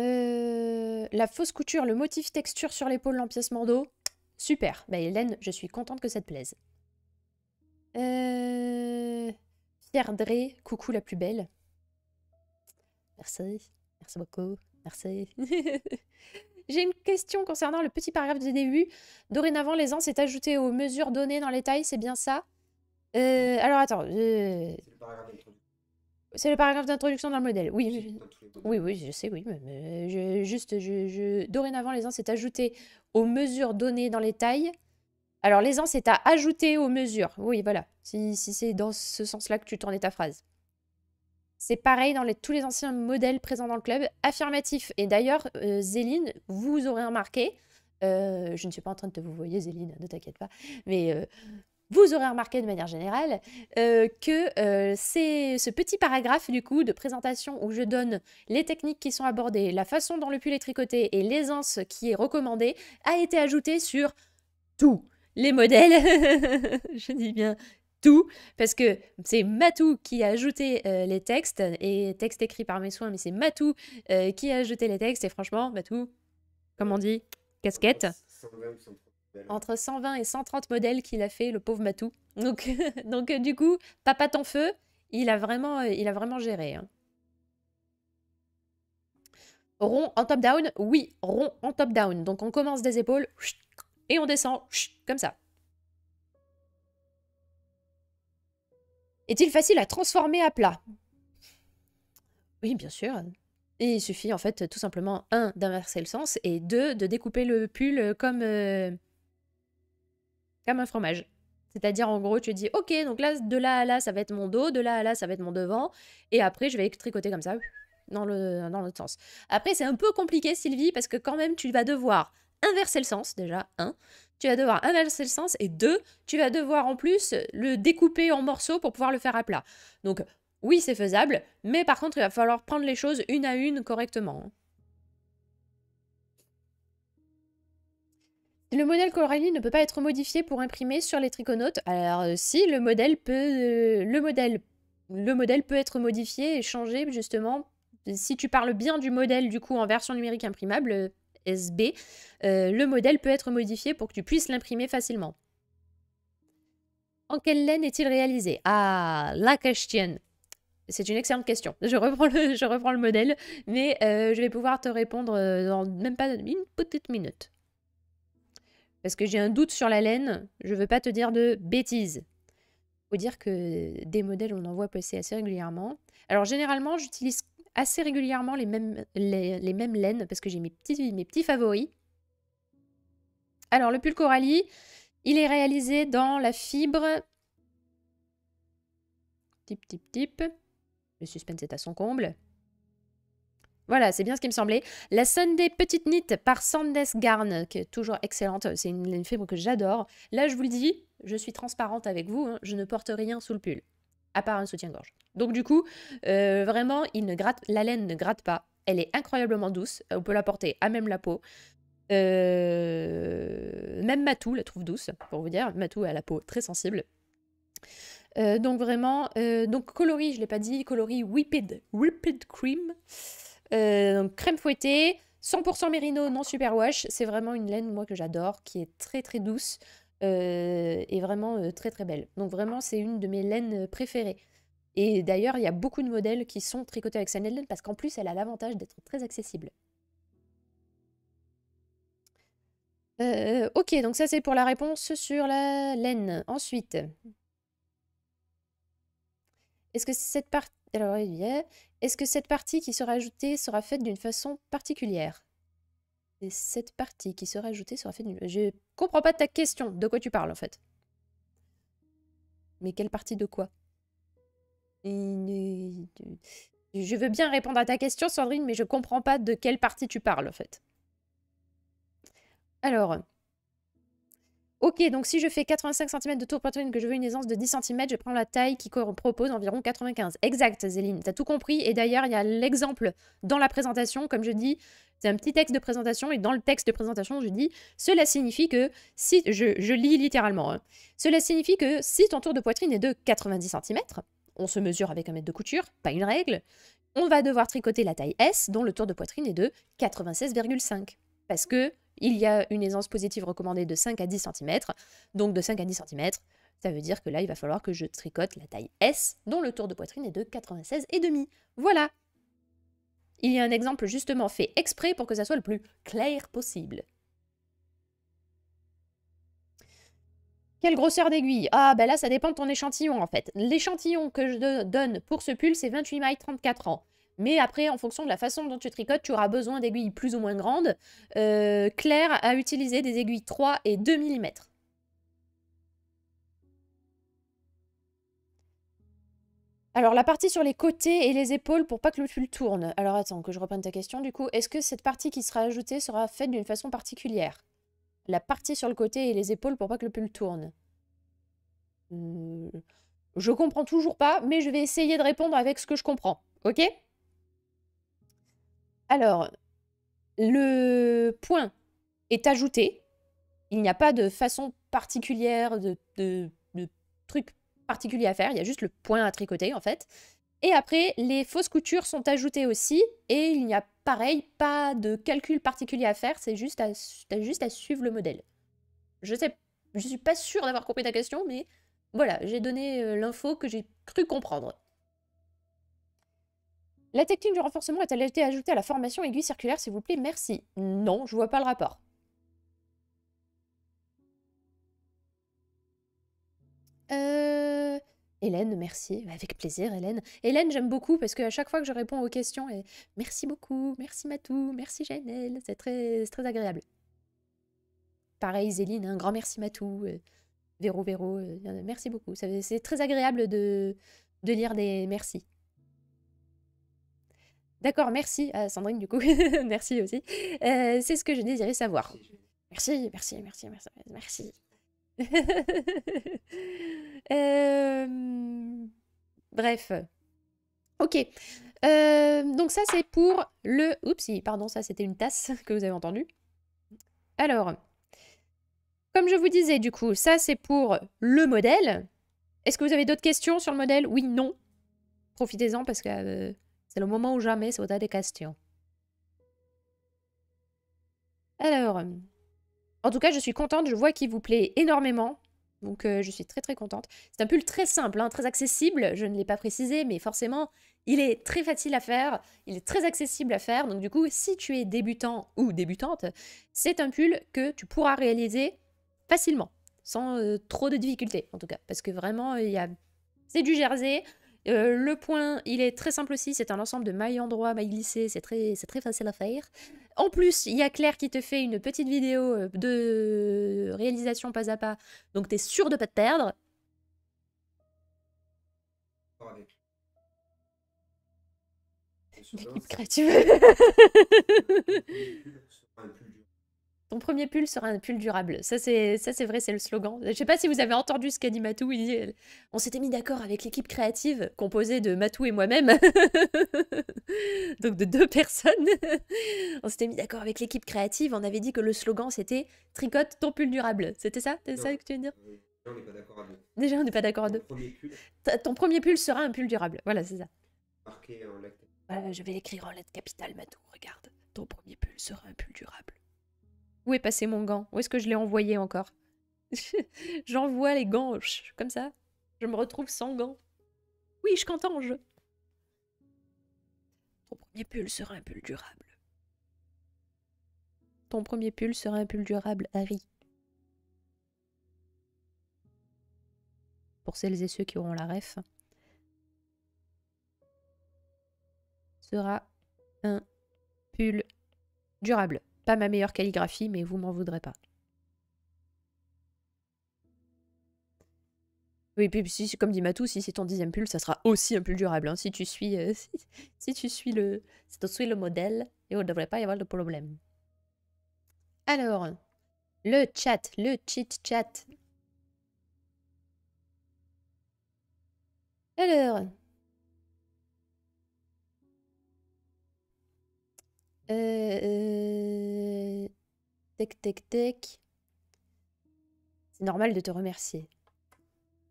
Euh, la fausse couture, le motif texture sur l'épaule, l'empiècement d'eau. Super. Bah Hélène, je suis contente que ça te plaise. Euh... Pierre Dré, coucou la plus belle. Merci. Merci beaucoup. Merci. *laughs* J'ai une question concernant le petit paragraphe du début. Dorénavant, l'aisance est ajoutée aux mesures données dans les tailles, c'est bien ça euh, alors attends. Euh, c'est le paragraphe d'introduction dans le modèle. Oui, oui, oui, je sais, oui. Mais juste, je, je... dorénavant, est ajouté aux mesures données dans les tailles. Alors, les ans, c'est à ajouter aux mesures. Oui, voilà. Si, si c'est dans ce sens-là que tu tournais ta phrase. C'est pareil dans tous les anciens modèles présents dans le club. Affirmatif. Et d'ailleurs, euh, Zéline, vous aurez remarqué, je ne suis pas en train de te vous voyez, Zéline, ne t'inquiète pas. Mais vous aurez remarqué de manière générale euh, que euh, c'est ce petit paragraphe du coup de présentation où je donne les techniques qui sont abordées, la façon dont le pull est tricoté et l'aisance qui est recommandée a été ajoutée sur tous les modèles. *laughs* je dis bien tout, parce que c'est Matou qui a ajouté euh, les textes, et textes écrits par mes soins, mais c'est Matou qui a ajouté les textes, et franchement, Matou, comme on dit, casquette entre 120 et 130 modèles qu'il a fait, le pauvre Matou. *laughs* Donc, *laughs* donc euh, du coup, Papa Ton Feu, il a vraiment, euh, il a vraiment géré. Hein. Rond en top-down, oui, rond en top-down. Donc on commence des épaules et on descend comme ça. Est-il facile à transformer à plat Oui, bien sûr. il suffit en fait tout simplement, un, d'inverser le sens et deux, de découper le pull comme... Euh, comme un fromage. C'est-à-dire, en gros, tu dis, ok, donc là, de là à là, ça va être mon dos, de là à là, ça va être mon devant, et après, je vais tricoter comme ça, dans l'autre sens. Après, c'est un peu compliqué, Sylvie, parce que quand même, tu vas devoir inverser le sens, déjà, un. Tu vas devoir inverser le sens, et deux, tu vas devoir en plus le découper en morceaux pour pouvoir le faire à plat. Donc, oui, c'est faisable, mais par contre, il va falloir prendre les choses une à une correctement. Hein. Le modèle Coralie ne peut pas être modifié pour imprimer sur les triconautes. Alors euh, si, le modèle peut... Euh, le, modèle, le modèle peut être modifié et changé justement. Si tu parles bien du modèle du coup en version numérique imprimable, euh, SB, le modèle peut être modifié pour que tu puisses l'imprimer facilement. En quelle laine est-il réalisé Ah, la question. C'est une excellente question. Je reprends le, je reprends le modèle, mais je vais pouvoir te répondre dans même pas une petite minute parce que j'ai un doute sur la laine, je veux pas te dire de bêtises. Il Faut dire que des modèles, on en voit passer assez régulièrement. Alors généralement, j'utilise assez régulièrement les mêmes, les, mêmes laines parce que j'ai mes petits, mes petits favoris. Alors le pull Coralie, il est réalisé dans la fibre. Tip, tip, tip. Le suspense est à son comble. Voilà, c'est bien ce qui me semblait. La Sunday Petite Knit par Sandes Garn, qui est toujours excellente. C'est une, laine fibre que j'adore. Là, je vous le dis, je suis transparente avec vous. Hein. je ne porte rien sous le pull, à part un soutien-gorge. Donc, du coup, euh, vraiment, il ne gratte, la laine ne gratte pas. Elle est incroyablement douce. On peut la porter à même la peau. Euh, même Matou la trouve douce, pour vous dire. Matou a la peau très sensible. Euh, donc vraiment, donc coloris, je ne l'ai pas dit, coloris Whipped, Whipped Cream. Euh, donc crème fouettée, 100% mérino, non superwash. C'est vraiment une laine, moi, que j'adore, qui est très très douce euh, et vraiment euh, très très belle. Donc vraiment, c'est une de mes laines préférées. Et d'ailleurs, il y a beaucoup de modèles qui sont tricotés avec cette laine parce qu'en plus, elle a l'avantage d'être très accessible. ok, donc ça c'est pour la réponse sur la laine. Ensuite, est-ce que cette partie qui sera ajoutée sera faite d'une façon particulière Et cette partie qui sera ajoutée sera faite d'une... Je comprends pas ta question. De quoi tu parles, en fait Mais quelle partie de quoi Je veux bien répondre à ta question, Sandrine, mais je comprends pas de quelle partie tu parles, en fait. Alors, Ok, donc si je fais 85 cm de tour poitrine, que je veux une aisance de 10 cm, je prends la taille qui propose environ 95. Exact, Zéline, as tout compris. Et d'ailleurs, il y a l'exemple dans la présentation, comme je dis, c'est un petit texte de présentation, et dans le texte de présentation, je dis cela signifie que si je, lis littéralement, hein. cela signifie que si ton tour de poitrine est de 90 cm, on se mesure avec un mètre de couture, pas une règle, on va devoir tricoter la taille S, dont le tour de poitrine est de 96,5. Parce que il y a une aisance positive recommandée de 5 à 10 cm. Donc de 5 à 10 cm, ça veut dire que là, il va falloir que je tricote la taille S, dont le tour de poitrine est de 96,5. Voilà Il y a un exemple justement fait exprès pour que ça soit le plus clair possible. Quelle grosseur d'aiguille Ah, ben là, ça dépend de ton échantillon, en fait. L'échantillon que je donne pour ce pull, c'est 28 mailles 34 ans. Mais après, en fonction de la façon dont tu tricotes, tu auras besoin d'aiguilles plus ou moins grandes. Euh, Claire a utilisé des aiguilles 3 et 2 mm. Alors la partie sur les côtés et les épaules pour pas que le pull tourne. Alors attends, que je reprenne ta question du coup. Est-ce que cette partie qui sera ajoutée sera faite d'une façon particulière La partie sur le côté et les épaules pour pas que le pull tourne. Euh, je comprends toujours pas, mais je vais essayer de répondre avec ce que je comprends. Ok alors, le point est ajouté. Il n'y a pas de façon particulière, de, truc particulier à faire. Il y a juste le point à tricoter, en fait. Et après, les fausses coutures sont ajoutées aussi. Et il n'y a, pareil, pas de calcul particulier à faire. C'est juste à, juste à suivre le modèle. Je sais, je suis pas sûre d'avoir compris ta question, mais voilà, j'ai donné euh, l'info que j'ai cru comprendre. La technique du renforcement est-elle été ajoutée à la formation aiguille circulaire, s'il vous plaît Merci. Non, je vois pas le rapport. Euh, Hélène, merci. Bah, avec plaisir, Hélène. Hélène, j'aime beaucoup parce qu'à chaque fois que je réponds aux questions, et... merci beaucoup, merci Matou, merci Janelle, c'est très, très agréable. Pareil, Zéline, un grand merci Matou, euh, Véro, Véro, euh, merci beaucoup. C'est très agréable de, de lire des merci. D'accord, merci à euh, Sandrine du coup. *laughs* merci aussi. Euh, c'est ce que je désirais savoir. Merci, merci, merci, merci, merci. *laughs* Euh, bref. Ok. donc ça c'est pour le... Oups, pardon, ça c'était une tasse *laughs* que vous avez entendue. Alors, comme je vous disais du coup, ça c'est pour le modèle. Est-ce que vous avez d'autres questions sur le modèle Oui, non. Profitez-en parce que c'est le moment où jamais si vous avez des questions. Alors, euh, en tout cas, je suis contente. Je vois qu'il vous plaît énormément. Donc, euh, je suis très très contente. C'est un pull très simple, hein, très accessible. Je ne l'ai pas précisé, mais forcément, il est très facile à faire. Il est très accessible à faire. Donc, du coup, si tu es débutant ou débutante, c'est un pull que tu pourras réaliser facilement, sans euh, trop de difficultés, en tout cas. Parce que vraiment, il c'est du jersey. Euh, le point, il est très simple aussi, c'est un ensemble de mailles endroit, mailles glissées, c'est très, très facile à faire. En plus, il y a Claire qui te fait une petite vidéo euh, de réalisation pas à pas, donc t'es sûr de pas te perdre. *laughs* *laughs* *laughs* Ton premier pull sera un pull durable. Ça, c'est, ça, c'est vrai, c'est le slogan. Je sais pas si vous avez entendu ce qu'a dit Matou. Euh, on s'était mis d'accord avec l'équipe créative, composée de Matou et moi-même. *laughs* Donc de deux personnes. *laughs* on s'était mis d'accord avec l'équipe créative. On avait dit que le slogan, c'était tricote ton pull durable. C'était ça C'est ça que tu veux dire euh, Déjà, on n'est pas d'accord à deux. Déjà, on n'est pas d'accord à deux. Ton premier pull sera un pull durable. Voilà, c'est ça. Euh, je vais l'écrire en lettres capitales, Matou. Regarde. Ton premier pull sera un pull durable. Où est passé mon gant Où est-ce que je l'ai envoyé encore *laughs* J'envoie les gants, comme ça. Je me retrouve sans gants. Oui, je cantange. Ton premier pull sera un pull durable. Ton premier pull sera un pull durable, Harry. Pour celles et ceux qui auront la ref. Sera un pull durable ma meilleure calligraphie, mais vous m'en voudrez pas. Oui, puis si, comme dit Matou, si c'est ton dixième pull, ça sera aussi un pull durable. Hein. si tu suis, euh, *laughs* si, tu suis le, si tu suis le modèle, et ne devrait pas y avoir de problème. Alors, le chat, le chit chat. Alors, Euh, euh C'est normal de te remercier.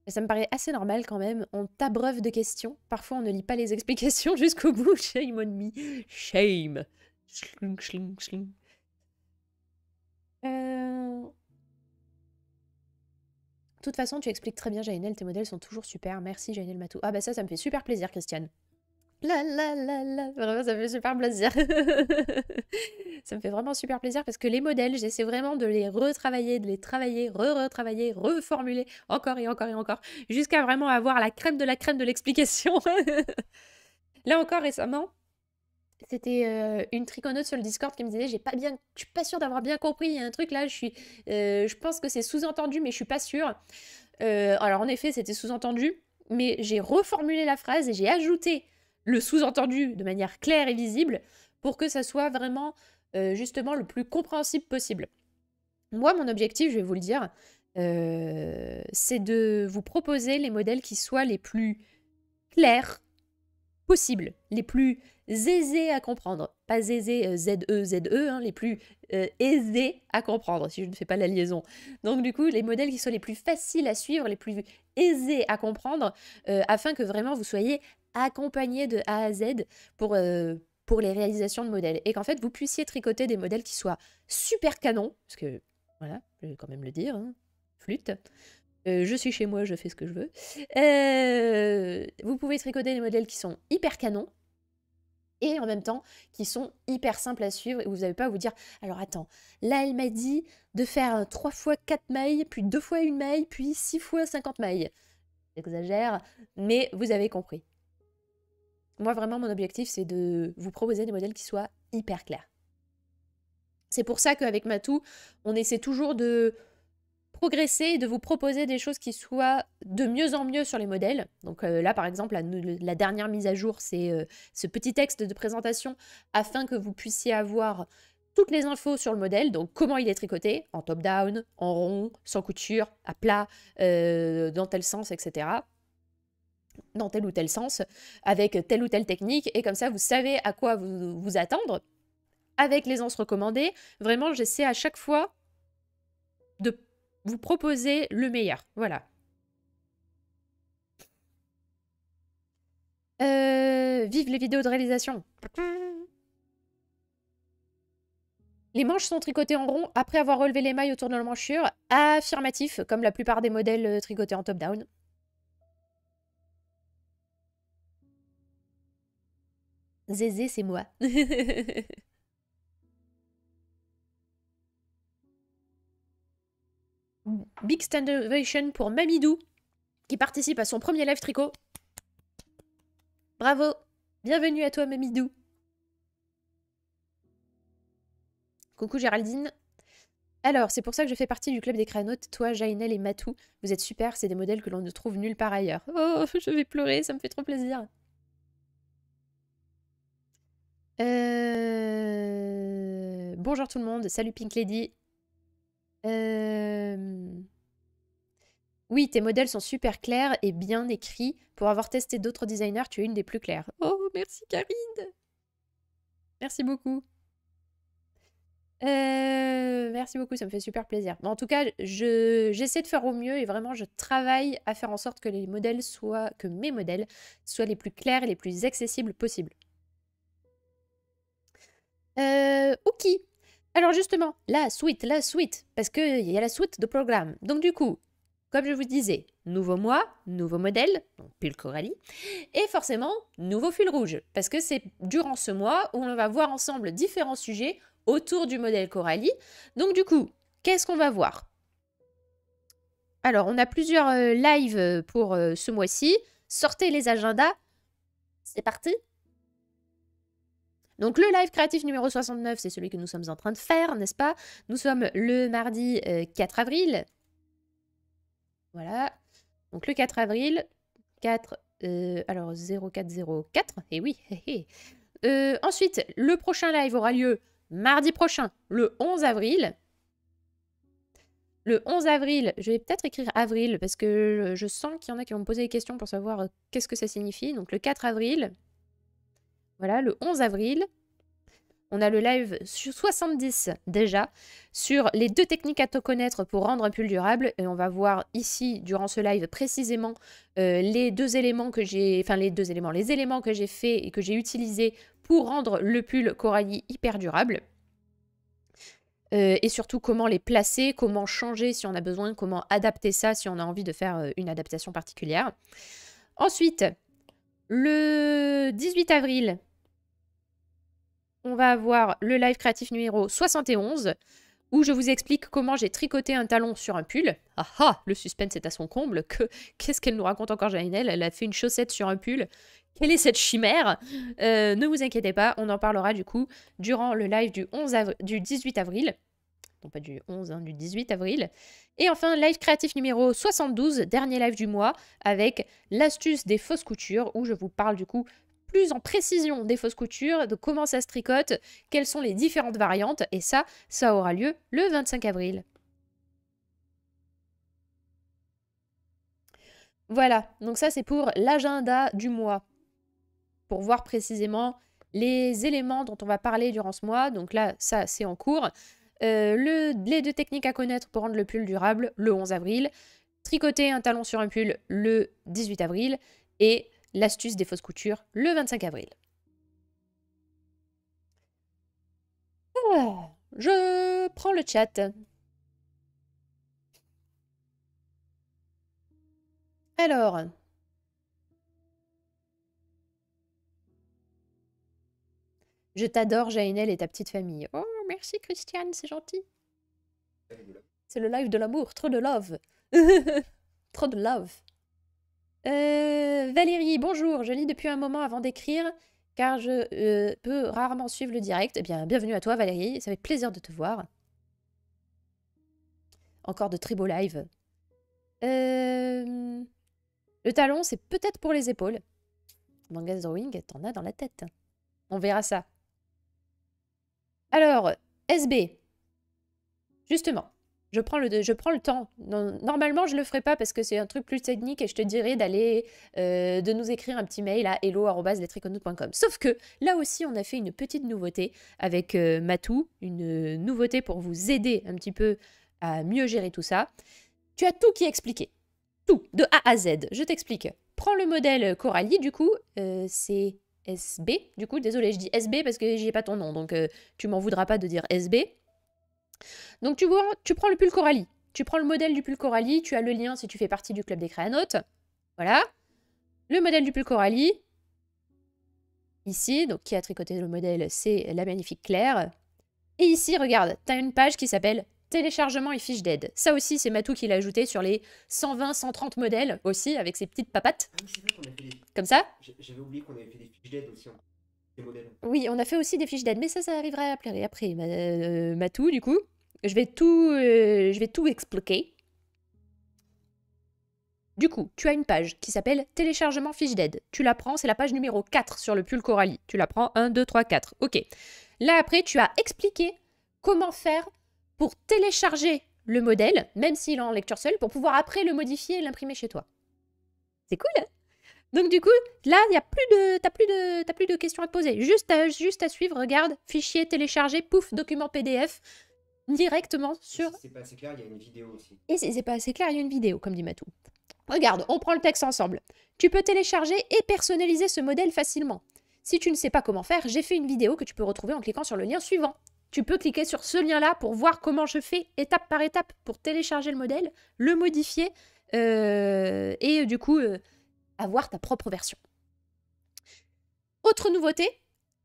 ça me paraît assez normal quand même. On t'abreuve de questions. Parfois, on ne lit pas les *laughs* explications jusqu'au bout. *laughs* Shame on me. Shame. Euh... De toute façon, tu expliques très bien, Jainel. Tes modèles sont toujours super. Merci, Jainel Matou. Ah, bah ça, ça me fait super plaisir, Christiane. Vraiment, ça me fait super plaisir. *laughs* ça me fait vraiment super plaisir parce que les modèles, j'essaie vraiment de les retravailler, de les travailler, re-retravailler, reformuler encore et encore et encore, jusqu'à vraiment avoir la crème de la crème de l'explication. *laughs* Là encore récemment, c'était euh, une triconote sur le Discord qui me disait j'ai pas bien je suis pas sûre d'avoir bien compris il y a un truc là je suis euh, je pense que c'est sous-entendu mais je suis pas sûre euh, alors en effet c'était sous-entendu mais j'ai reformulé la phrase et j'ai ajouté le sous-entendu de manière claire et visible pour que ça soit vraiment euh, justement le plus compréhensible possible. Moi, mon objectif, je vais vous le dire, euh, c'est de vous proposer les modèles qui soient les plus clairs possibles, les plus aisés à comprendre. Pas aisés, euh, Z-E-Z-E, e, hein, les plus aisés à comprendre, si je ne fais pas la liaison. Donc du coup, les modèles qui soient les plus faciles à suivre, les plus aisés à comprendre, afin que vraiment vous soyez accompagné de A à Z pour, euh, pour les réalisations de modèles. Et qu'en fait, vous puissiez tricoter des modèles qui soient super canons, parce que, voilà, je vais quand même le dire, hein, flûte. Euh, je suis chez moi, je fais ce que je veux. Euh, vous pouvez tricoter des modèles qui sont hyper canons, et en même temps qui sont hyper simples à suivre et vous n'avez pas à vous dire alors attends, là elle m'a dit de faire 3 fois 4 mailles, puis 2 fois 1 maille, puis 6 fois 50 mailles. J'exagère, mais vous avez compris. Moi, vraiment, mon objectif, c'est de vous proposer des modèles qui soient hyper clairs. C'est pour ça qu'avec Matou, on essaie toujours de progresser et de vous proposer des choses qui soient de mieux en mieux sur les modèles. Donc euh, là, par exemple, la, dernière mise à jour, c'est euh, ce petit texte de présentation afin que vous puissiez avoir toutes les infos sur le modèle, donc comment il est tricoté, en top-down, en rond, sans couture, à plat, euh, dans tel sens, etc dans tel ou tel sens, avec telle ou telle technique, et comme ça, vous savez à quoi vous, attendre. Avec les recommandée vraiment, j'essaie à chaque fois de vous proposer le meilleur. Voilà. Euh, vive les vidéos de réalisation. Les manches sont tricotées en rond après avoir relevé les mailles autour de la manchure. Affirmatif, comme la plupart des modèles euh, tricotés en top-down. Zézé, c'est moi. *laughs* Big stand ovation pour Mamidou, qui participe à son premier live tricot. Bravo, bienvenue à toi Mamidou. Coucou Géraldine. Alors, c'est pour ça que je fais partie du club des créanotes. toi, Jainel et Matou. Vous êtes super, c'est des modèles que l'on ne trouve nulle part ailleurs. Oh, *laughs* je vais pleurer, ça me fait trop plaisir. Euh, bonjour tout le monde, salut Pink Lady. Euh, oui, tes modèles sont super clairs et bien écrits. Pour avoir testé d'autres designers, tu es une des plus claires. Oh, merci Karine Merci beaucoup. Euh, merci beaucoup, ça me fait super plaisir. en tout cas, j'essaie de faire au mieux et vraiment je travaille à faire en sorte que les modèles soient, que mes modèles soient les plus clairs et les plus accessibles possibles. Euh, qui Alors justement, la suite, la suite, parce qu'il y a la suite de programme. Donc du coup, comme je vous disais, nouveau mois, nouveau modèle, donc pull Coralie, et forcément, nouveau fil rouge, parce que c'est durant ce mois où on va voir ensemble différents sujets autour du modèle Coralie. Donc du coup, qu'est-ce qu'on va voir Alors, on a plusieurs euh, lives pour euh, ce mois-ci. Sortez les agendas. C'est parti donc le live créatif numéro 69, c'est celui que nous sommes en train de faire, n'est-ce pas Nous sommes le mardi 4 euh, avril. Voilà. Donc le 4 avril, 4, euh, alors 0404, et eh oui. *laughs* Eh, eh. euh, ensuite, le prochain live aura lieu mardi prochain, le 11 avril. Le 11 avril, je vais peut-être écrire avril parce que je sens qu'il y en a qui vont me poser des questions pour savoir euh, qu'est-ce que ça signifie. Donc le 4 avril, voilà, le 11 avril, on a le live sur 70 déjà sur les deux techniques à te connaître pour rendre un pull durable. Et on va voir ici, durant ce live, précisément euh, les deux éléments que j'ai... Enfin, les deux éléments, les éléments que j'ai fait et que j'ai utilisés pour rendre le pull Coralie hyper durable. Euh, et surtout comment les placer, comment changer si on a besoin, comment adapter ça si on a envie de faire euh, une adaptation particulière. Ensuite, le 18 avril, on va avoir le live créatif numéro 71 où je vous explique comment j'ai tricoté un talon sur un pull. Ah ah, le suspense est à son comble. qu'est-ce qu'elle nous raconte encore, Janelle Elle a fait une chaussette sur un pull. Quelle est cette chimère euh, Ne vous inquiétez pas, on en parlera du coup durant le live du 11 du 18 avril. Non, pas du 11, hein, du 18 avril. Et enfin, live créatif numéro 72, dernier live du mois, avec l'astuce des fausses coutures, où je vous parle du coup plus en précision des fausses coutures, de comment ça se tricote, quelles sont les différentes variantes, et ça, ça aura lieu le 25 avril. Voilà, donc ça c'est pour l'agenda du mois, pour voir précisément les éléments dont on va parler durant ce mois. Donc là, ça c'est en cours. Euh, le, les deux techniques à connaître pour rendre le pull durable le 11 avril, tricoter un talon sur un pull le 18 avril et l'astuce des fausses coutures le 25 avril. Ah, je prends le chat. Alors, Je t'adore, Jaenel et ta petite famille. Oh, merci, Christiane, c'est gentil. C'est le live de l'amour, trop de love. *laughs* trop de love. Euh, Valérie, bonjour, je lis depuis un moment avant d'écrire car je euh, peux rarement suivre le direct. Eh bien, bienvenue à toi Valérie, ça fait plaisir de te voir. Encore de très Live. lives. Euh, le talon, c'est peut-être pour les épaules. Manga Drawing, t'en as dans la tête. On verra ça. Alors, SB. Justement, je prends le, je prends le temps. normalement, je ne le ferai pas parce que c'est un truc plus technique et je te dirais d'aller, euh, de nous écrire un petit mail à hello.com. Sauf que là aussi, on a fait une petite nouveauté avec euh, Matou, une euh, nouveauté pour vous aider un petit peu à mieux gérer tout ça. Tu as tout qui est expliqué. Tout, de A à Z. Je t'explique. Prends le modèle Coralie, du coup, c'est SB. Du coup, désolé, je dis SB parce que j'ai pas ton nom, donc tu m'en voudras pas de dire SB. Donc tu, vois, tu prends le pull Coralie. Tu prends le modèle du pull Coralie, tu as le lien si tu fais partie du club des créanotes. Voilà. Le modèle du pull Coralie. Ici, donc qui a tricoté le modèle, c'est la magnifique Claire. Et ici, regarde, tu as une page qui s'appelle téléchargement et fiches d'aide. Ça aussi, c'est Matou qui l'a ajouté sur les 120-130 modèles aussi, avec ses petites papates. Ah Comme ça J'avais oublié qu'on avait fait des fiches d'aide aussi. Oui, on a fait aussi des fiches d'aide, mais ça, ça arrivera après, après euh, du coup. Je vais tout, euh, je vais tout expliquer. Du coup, tu as une page qui s'appelle Téléchargement fiches d'aide. Tu la prends, c'est la page numéro 4 sur le pull Coralie. Tu la prends 1, 2, 3, 4. Ok. Là, après, tu as expliqué comment faire pour télécharger le modèle, même s'il est en lecture seule, pour pouvoir après le modifier et l'imprimer chez toi. C'est cool, hein donc du coup, là, il y a plus de, t'as plus de, plus de questions à te poser. Juste à, suivre. Regarde, fichier téléchargé, pouf, document PDF directement sur. Si c'est pas assez clair, il y a une vidéo aussi. Et c'est pas assez clair, il y a une vidéo, comme dit Matou. Regarde, on prend le texte ensemble. Tu peux télécharger et personnaliser ce modèle facilement. Si tu ne sais pas comment faire, j'ai fait une vidéo que tu peux retrouver en cliquant sur le lien suivant. Tu peux cliquer sur ce lien-là pour voir comment je fais étape par étape pour télécharger le modèle, le modifier euh, et euh, du coup euh, avoir ta propre version. Autre nouveauté,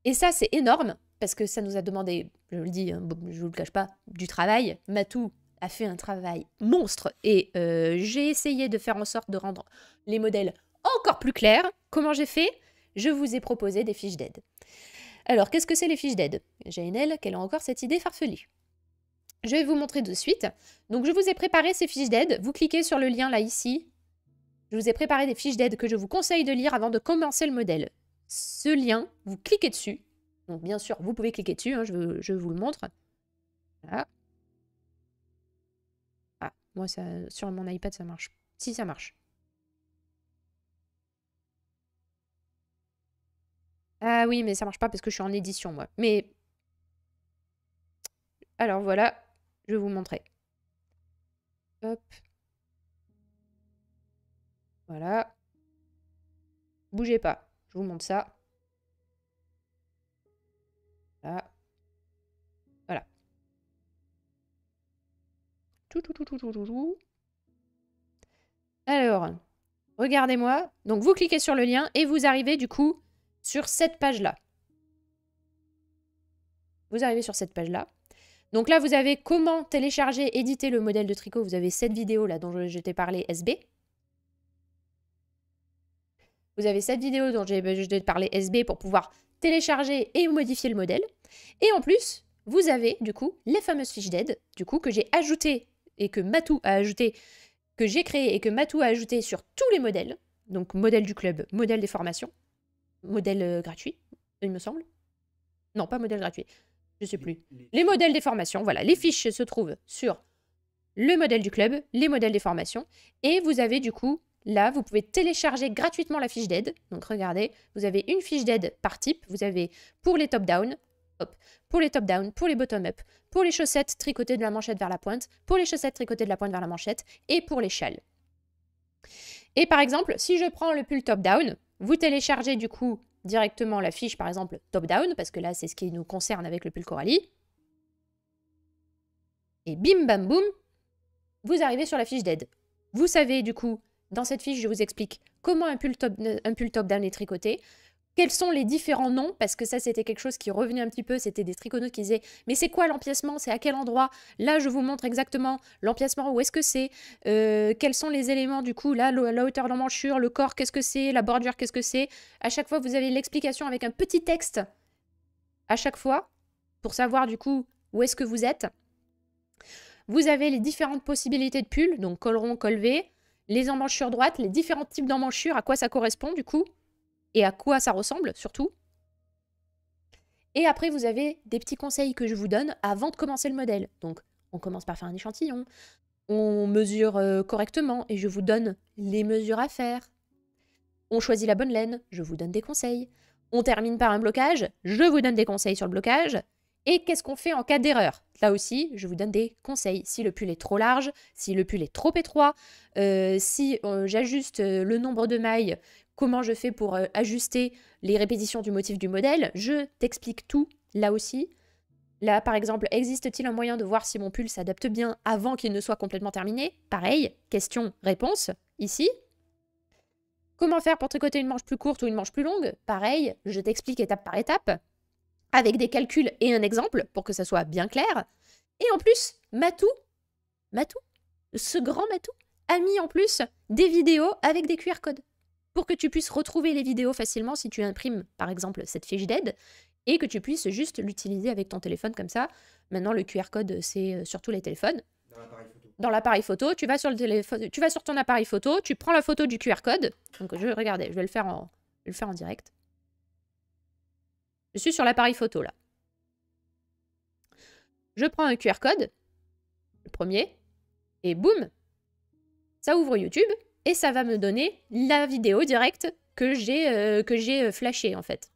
et ça c'est énorme, parce que ça nous a demandé, je le dis, je hein, je vous le cache pas, du travail. Matou a fait un travail monstre et euh, j'ai essayé de faire en sorte de rendre les modèles encore plus clairs. Comment j'ai fait Je vous ai proposé des fiches d'aide. Alors, qu'est-ce que c'est les fiches d'aide JNL, qu'elle a encore cette idée farfelue. Je vais vous montrer de suite. Donc, je vous ai préparé ces fiches d'aide. Vous cliquez sur le lien là ici je vous ai préparé des fiches d'aide que je vous conseille de lire avant de commencer le modèle. Ce lien, vous cliquez dessus. Donc bien sûr, vous pouvez cliquer dessus, hein, je, vous le montre. Voilà. Ah, moi, sur mon iPad, ça marche. Si, ça marche. Ah oui, mais ça marche pas parce que je suis en édition, moi. Mais... Alors voilà, je vais vous montrer. Hop. Voilà. Bougez pas. Je vous montre ça. Voilà. Voilà. tout, Alors, regardez-moi. Donc, vous cliquez sur le lien et vous arrivez du coup sur cette page-là. Vous arrivez sur cette page-là. Donc là, vous avez comment télécharger, éditer le modèle de tricot. Vous avez cette vidéo là dont je t'ai parlé, SB. Vous avez cette vidéo dont j'ai de parler SB pour pouvoir télécharger et modifier le modèle. Et en plus, vous avez du coup les fameuses fiches d'aide, du coup, que j'ai ajouté et que Matou a ajouté, que j'ai créé et que Matou a ajouté sur tous les modèles. Donc modèle du club, modèle des formations, modèle euh, gratuit, il me semble. Non, pas modèle gratuit, je sais plus. Les modèles des formations, voilà, les fiches se trouvent sur le modèle du club, les modèles des formations, et vous avez du coup Là, vous pouvez télécharger gratuitement la fiche d'aide. Donc regardez, vous avez une fiche d'aide par type. Vous avez pour les top-down, pour les top-down, pour les bottom-up, pour les chaussettes tricotées de la manchette vers la pointe, pour les chaussettes tricotées de la pointe vers la manchette et pour les châles. Et par exemple, si je prends le pull top-down, vous téléchargez du coup directement la fiche par exemple top-down, parce que là c'est ce qui nous concerne avec le pull Coralie. Et bim bam boum, vous arrivez sur la fiche d'aide. Vous savez du coup dans cette fiche, je vous explique comment un pull top-down est tricoté, quels sont les différents noms, parce que ça c'était quelque chose qui revenait un petit peu, c'était des triconautes qui disaient mais c'est quoi l'empiècement, c'est à quel endroit Là je vous montre exactement l'empiècement, où est-ce que c'est, euh, quels sont les éléments du coup, là la hauteur de l'emmanchure. le corps qu'est-ce que c'est, la bordure qu'est-ce que c'est. À chaque fois vous avez l'explication avec un petit texte à chaque fois pour savoir du coup où est-ce que vous êtes. Vous avez les différentes possibilités de pull, donc col rond, col V, les emmanchures droites, les différents types d'emmanchures, à quoi ça correspond du coup, et à quoi ça ressemble surtout. Et après, vous avez des petits conseils que je vous donne avant de commencer le modèle. Donc, on commence par faire un échantillon, on mesure euh, correctement et je vous donne les mesures à faire. On choisit la bonne laine, je vous donne des conseils. On termine par un blocage, je vous donne des conseils sur le blocage. Et qu'est-ce qu'on fait en cas d'erreur Là aussi, je vous donne des conseils. Si le pull est trop large, si le pull est trop étroit, euh, si euh, j'ajuste euh, le nombre de mailles, comment je fais pour ajuster les répétitions du motif du modèle, je t'explique tout là aussi. Là, par exemple, existe-t-il un moyen de voir si mon pull s'adapte bien avant qu'il ne soit complètement terminé Pareil, question-réponse, ici. Comment faire pour tricoter une manche plus courte ou une manche plus longue Pareil, je t'explique étape par étape avec des calculs et un exemple pour que ça soit bien clair. Et en plus, Matou, Matou, ce grand Matou, a mis en plus des vidéos avec des QR codes pour que tu puisses retrouver les vidéos facilement si tu imprimes par exemple cette fiche d'aide et que tu puisses juste l'utiliser avec ton téléphone comme ça. Maintenant, le QR code, c'est euh, surtout les téléphones. Dans l'appareil photo. tu vas sur le téléphone, tu vas sur ton appareil photo, tu prends la photo du QR code. Donc je regardez, je vais le faire je vais le faire en direct. Je suis sur l'appareil photo là. Je prends un QR code, le premier, et boum, ça ouvre YouTube et ça va me donner la vidéo directe que j'ai euh, que j'ai euh, flashée en fait.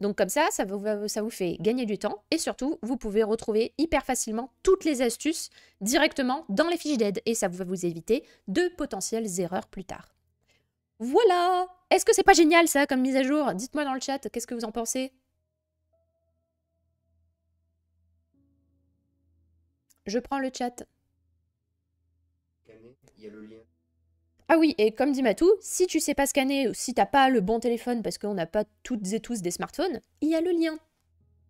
Donc comme ça, ça vous, ça vous fait gagner du temps et surtout, vous pouvez retrouver hyper facilement toutes les astuces directement dans les fiches d'aide et ça va vous éviter de potentielles erreurs plus tard. Voilà Est-ce que c'est pas génial ça comme mise à jour Dites-moi dans le chat, qu'est-ce que vous en pensez Je prends le chat. Ah oui, et comme dit Matou, si tu sais pas scanner ou si t'as pas le bon téléphone parce qu'on n'a pas toutes et tous des smartphones, il y a le lien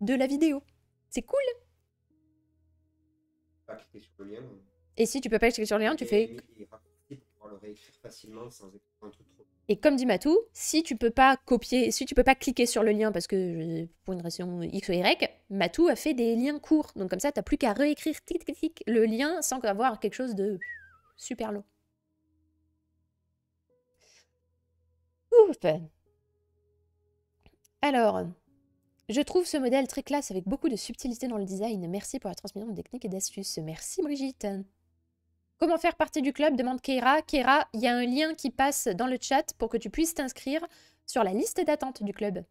de la vidéo. C'est cool. Et si tu peux pas cliquer sur le lien, tu fais. Et comme dit Matou, si tu peux pas copier, si tu peux pas cliquer sur le lien parce que pour une raison X ou Y, Matou a fait des liens courts. Donc comme ça, t'as plus qu'à réécrire tic, tic, tic, le lien sans avoir quelque chose de super long. Ouf Alors, je trouve ce modèle très classe avec beaucoup de subtilité dans le design. Merci pour la transmission de techniques et d'astuces. Merci Brigitte. Comment faire partie du club demande Keira. Keira, il y a un lien qui passe dans le chat pour que tu puisses t'inscrire sur la liste d'attente du club.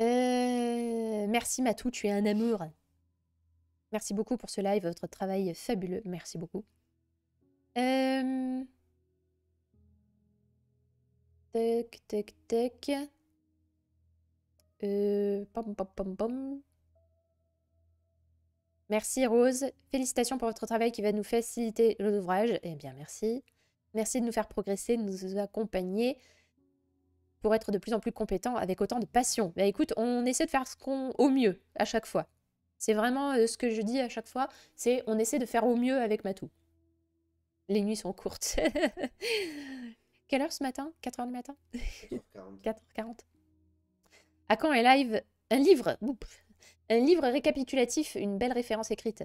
Euh, merci Matou, tu es un amour. Merci beaucoup pour ce live, votre travail fabuleux. Merci beaucoup. Euh, tek. Euh... Pom, pom, pom, pom. Merci Rose, félicitations pour votre travail qui va nous faciliter l'ouvrage. Eh bien merci. Merci de nous faire progresser, de nous accompagner pour être de plus en plus compétents avec autant de passion. Bah écoute, on essaie de faire ce qu'on au mieux à chaque fois. C'est vraiment euh, ce que je dis à chaque fois, c'est on essaie de faire au mieux avec Matou. Les nuits sont courtes. *laughs* Quelle heure ce matin 4h du matin 4h40. À quand est live un livre un livre récapitulatif, une belle référence écrite.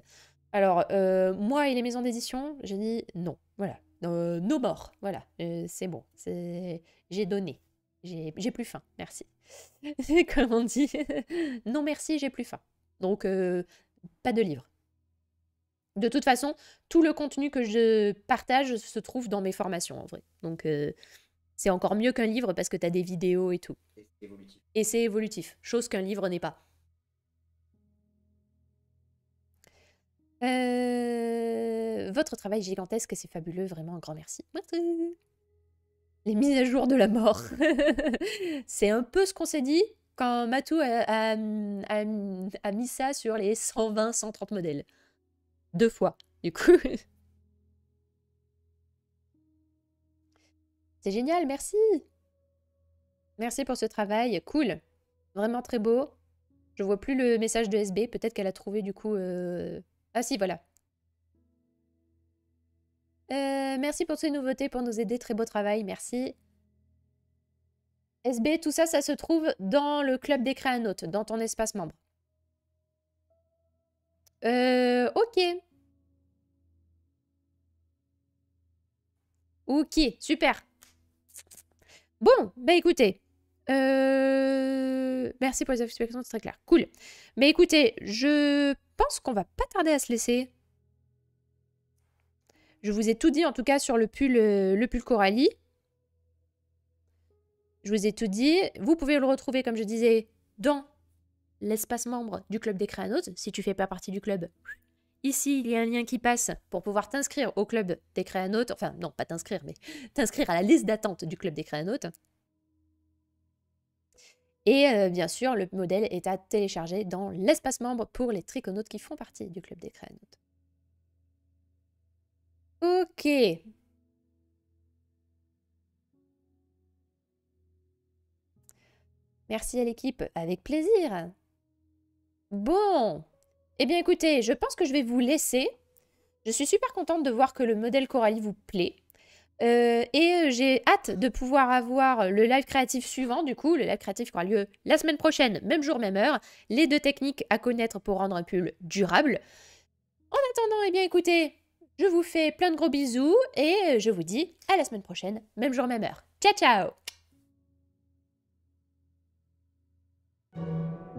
Alors, euh, moi et les maisons d'édition, j'ai dit non. Voilà. nos euh, no more. Voilà. Euh, c'est bon. C'est, J'ai donné. J'ai plus faim. Merci. *laughs* Comme on dit. *laughs* non, merci, j'ai plus faim. Donc, pas de livre. De toute façon, tout le contenu que je partage se trouve dans mes formations, en vrai. Donc, c'est encore mieux qu'un livre parce que tu as des vidéos et tout. Et c'est évolutif, chose qu'un livre n'est pas. Euh, votre travail gigantesque, c'est fabuleux, vraiment un grand merci. Les mises à jour de la mort. *laughs* c'est un peu ce qu'on s'est dit quand Matou a, mis ça sur les 120-130 modèles. Deux fois, du coup. *laughs* c'est génial, merci. Merci pour ce travail, cool. Vraiment très beau. Je vois plus le message de SB, peut-être qu'elle a trouvé du coup... Euh, ah si, voilà. Euh, merci pour ces nouveautés, pour nous aider. Très beau travail, merci. SB, tout ça, ça se trouve dans le club des note dans ton espace membre. Euh, ok. Ok, super. Bon, bah écoutez, euh, merci pour les explications, c'est très clair. Cool. Mais écoutez, je pense qu'on va pas tarder à se laisser. Je vous ai tout dit en tout cas sur le pull, euh, le pull Coralie. Je vous ai tout dit. Vous pouvez le retrouver, comme je disais, dans l'espace membre du club des créanautes. Si tu fais pas partie du club, Ici, il y a un lien qui passe pour pouvoir t'inscrire au club des créanautes, enfin non, pas t'inscrire, mais t'inscrire à la liste d'attente du club des créanautes. Et euh, bien sûr, le modèle est à télécharger dans l'espace membre pour les triconautes qui font partie du club des créanotes. Ok. Merci à l'équipe, avec plaisir. Bon. Eh bien écoutez, je pense que je vais vous laisser. Je suis super contente de voir que le modèle Coralie vous plaît. Euh, et euh, j'ai hâte de pouvoir avoir le live créatif suivant, du coup, le live créatif qui aura lieu la semaine prochaine, même jour, même heure. Les deux techniques à connaître pour rendre un pull durable. En attendant, eh bien écoutez, je vous fais plein de gros bisous et euh, je vous dis à la semaine prochaine, même jour, même heure. Ciao, ciao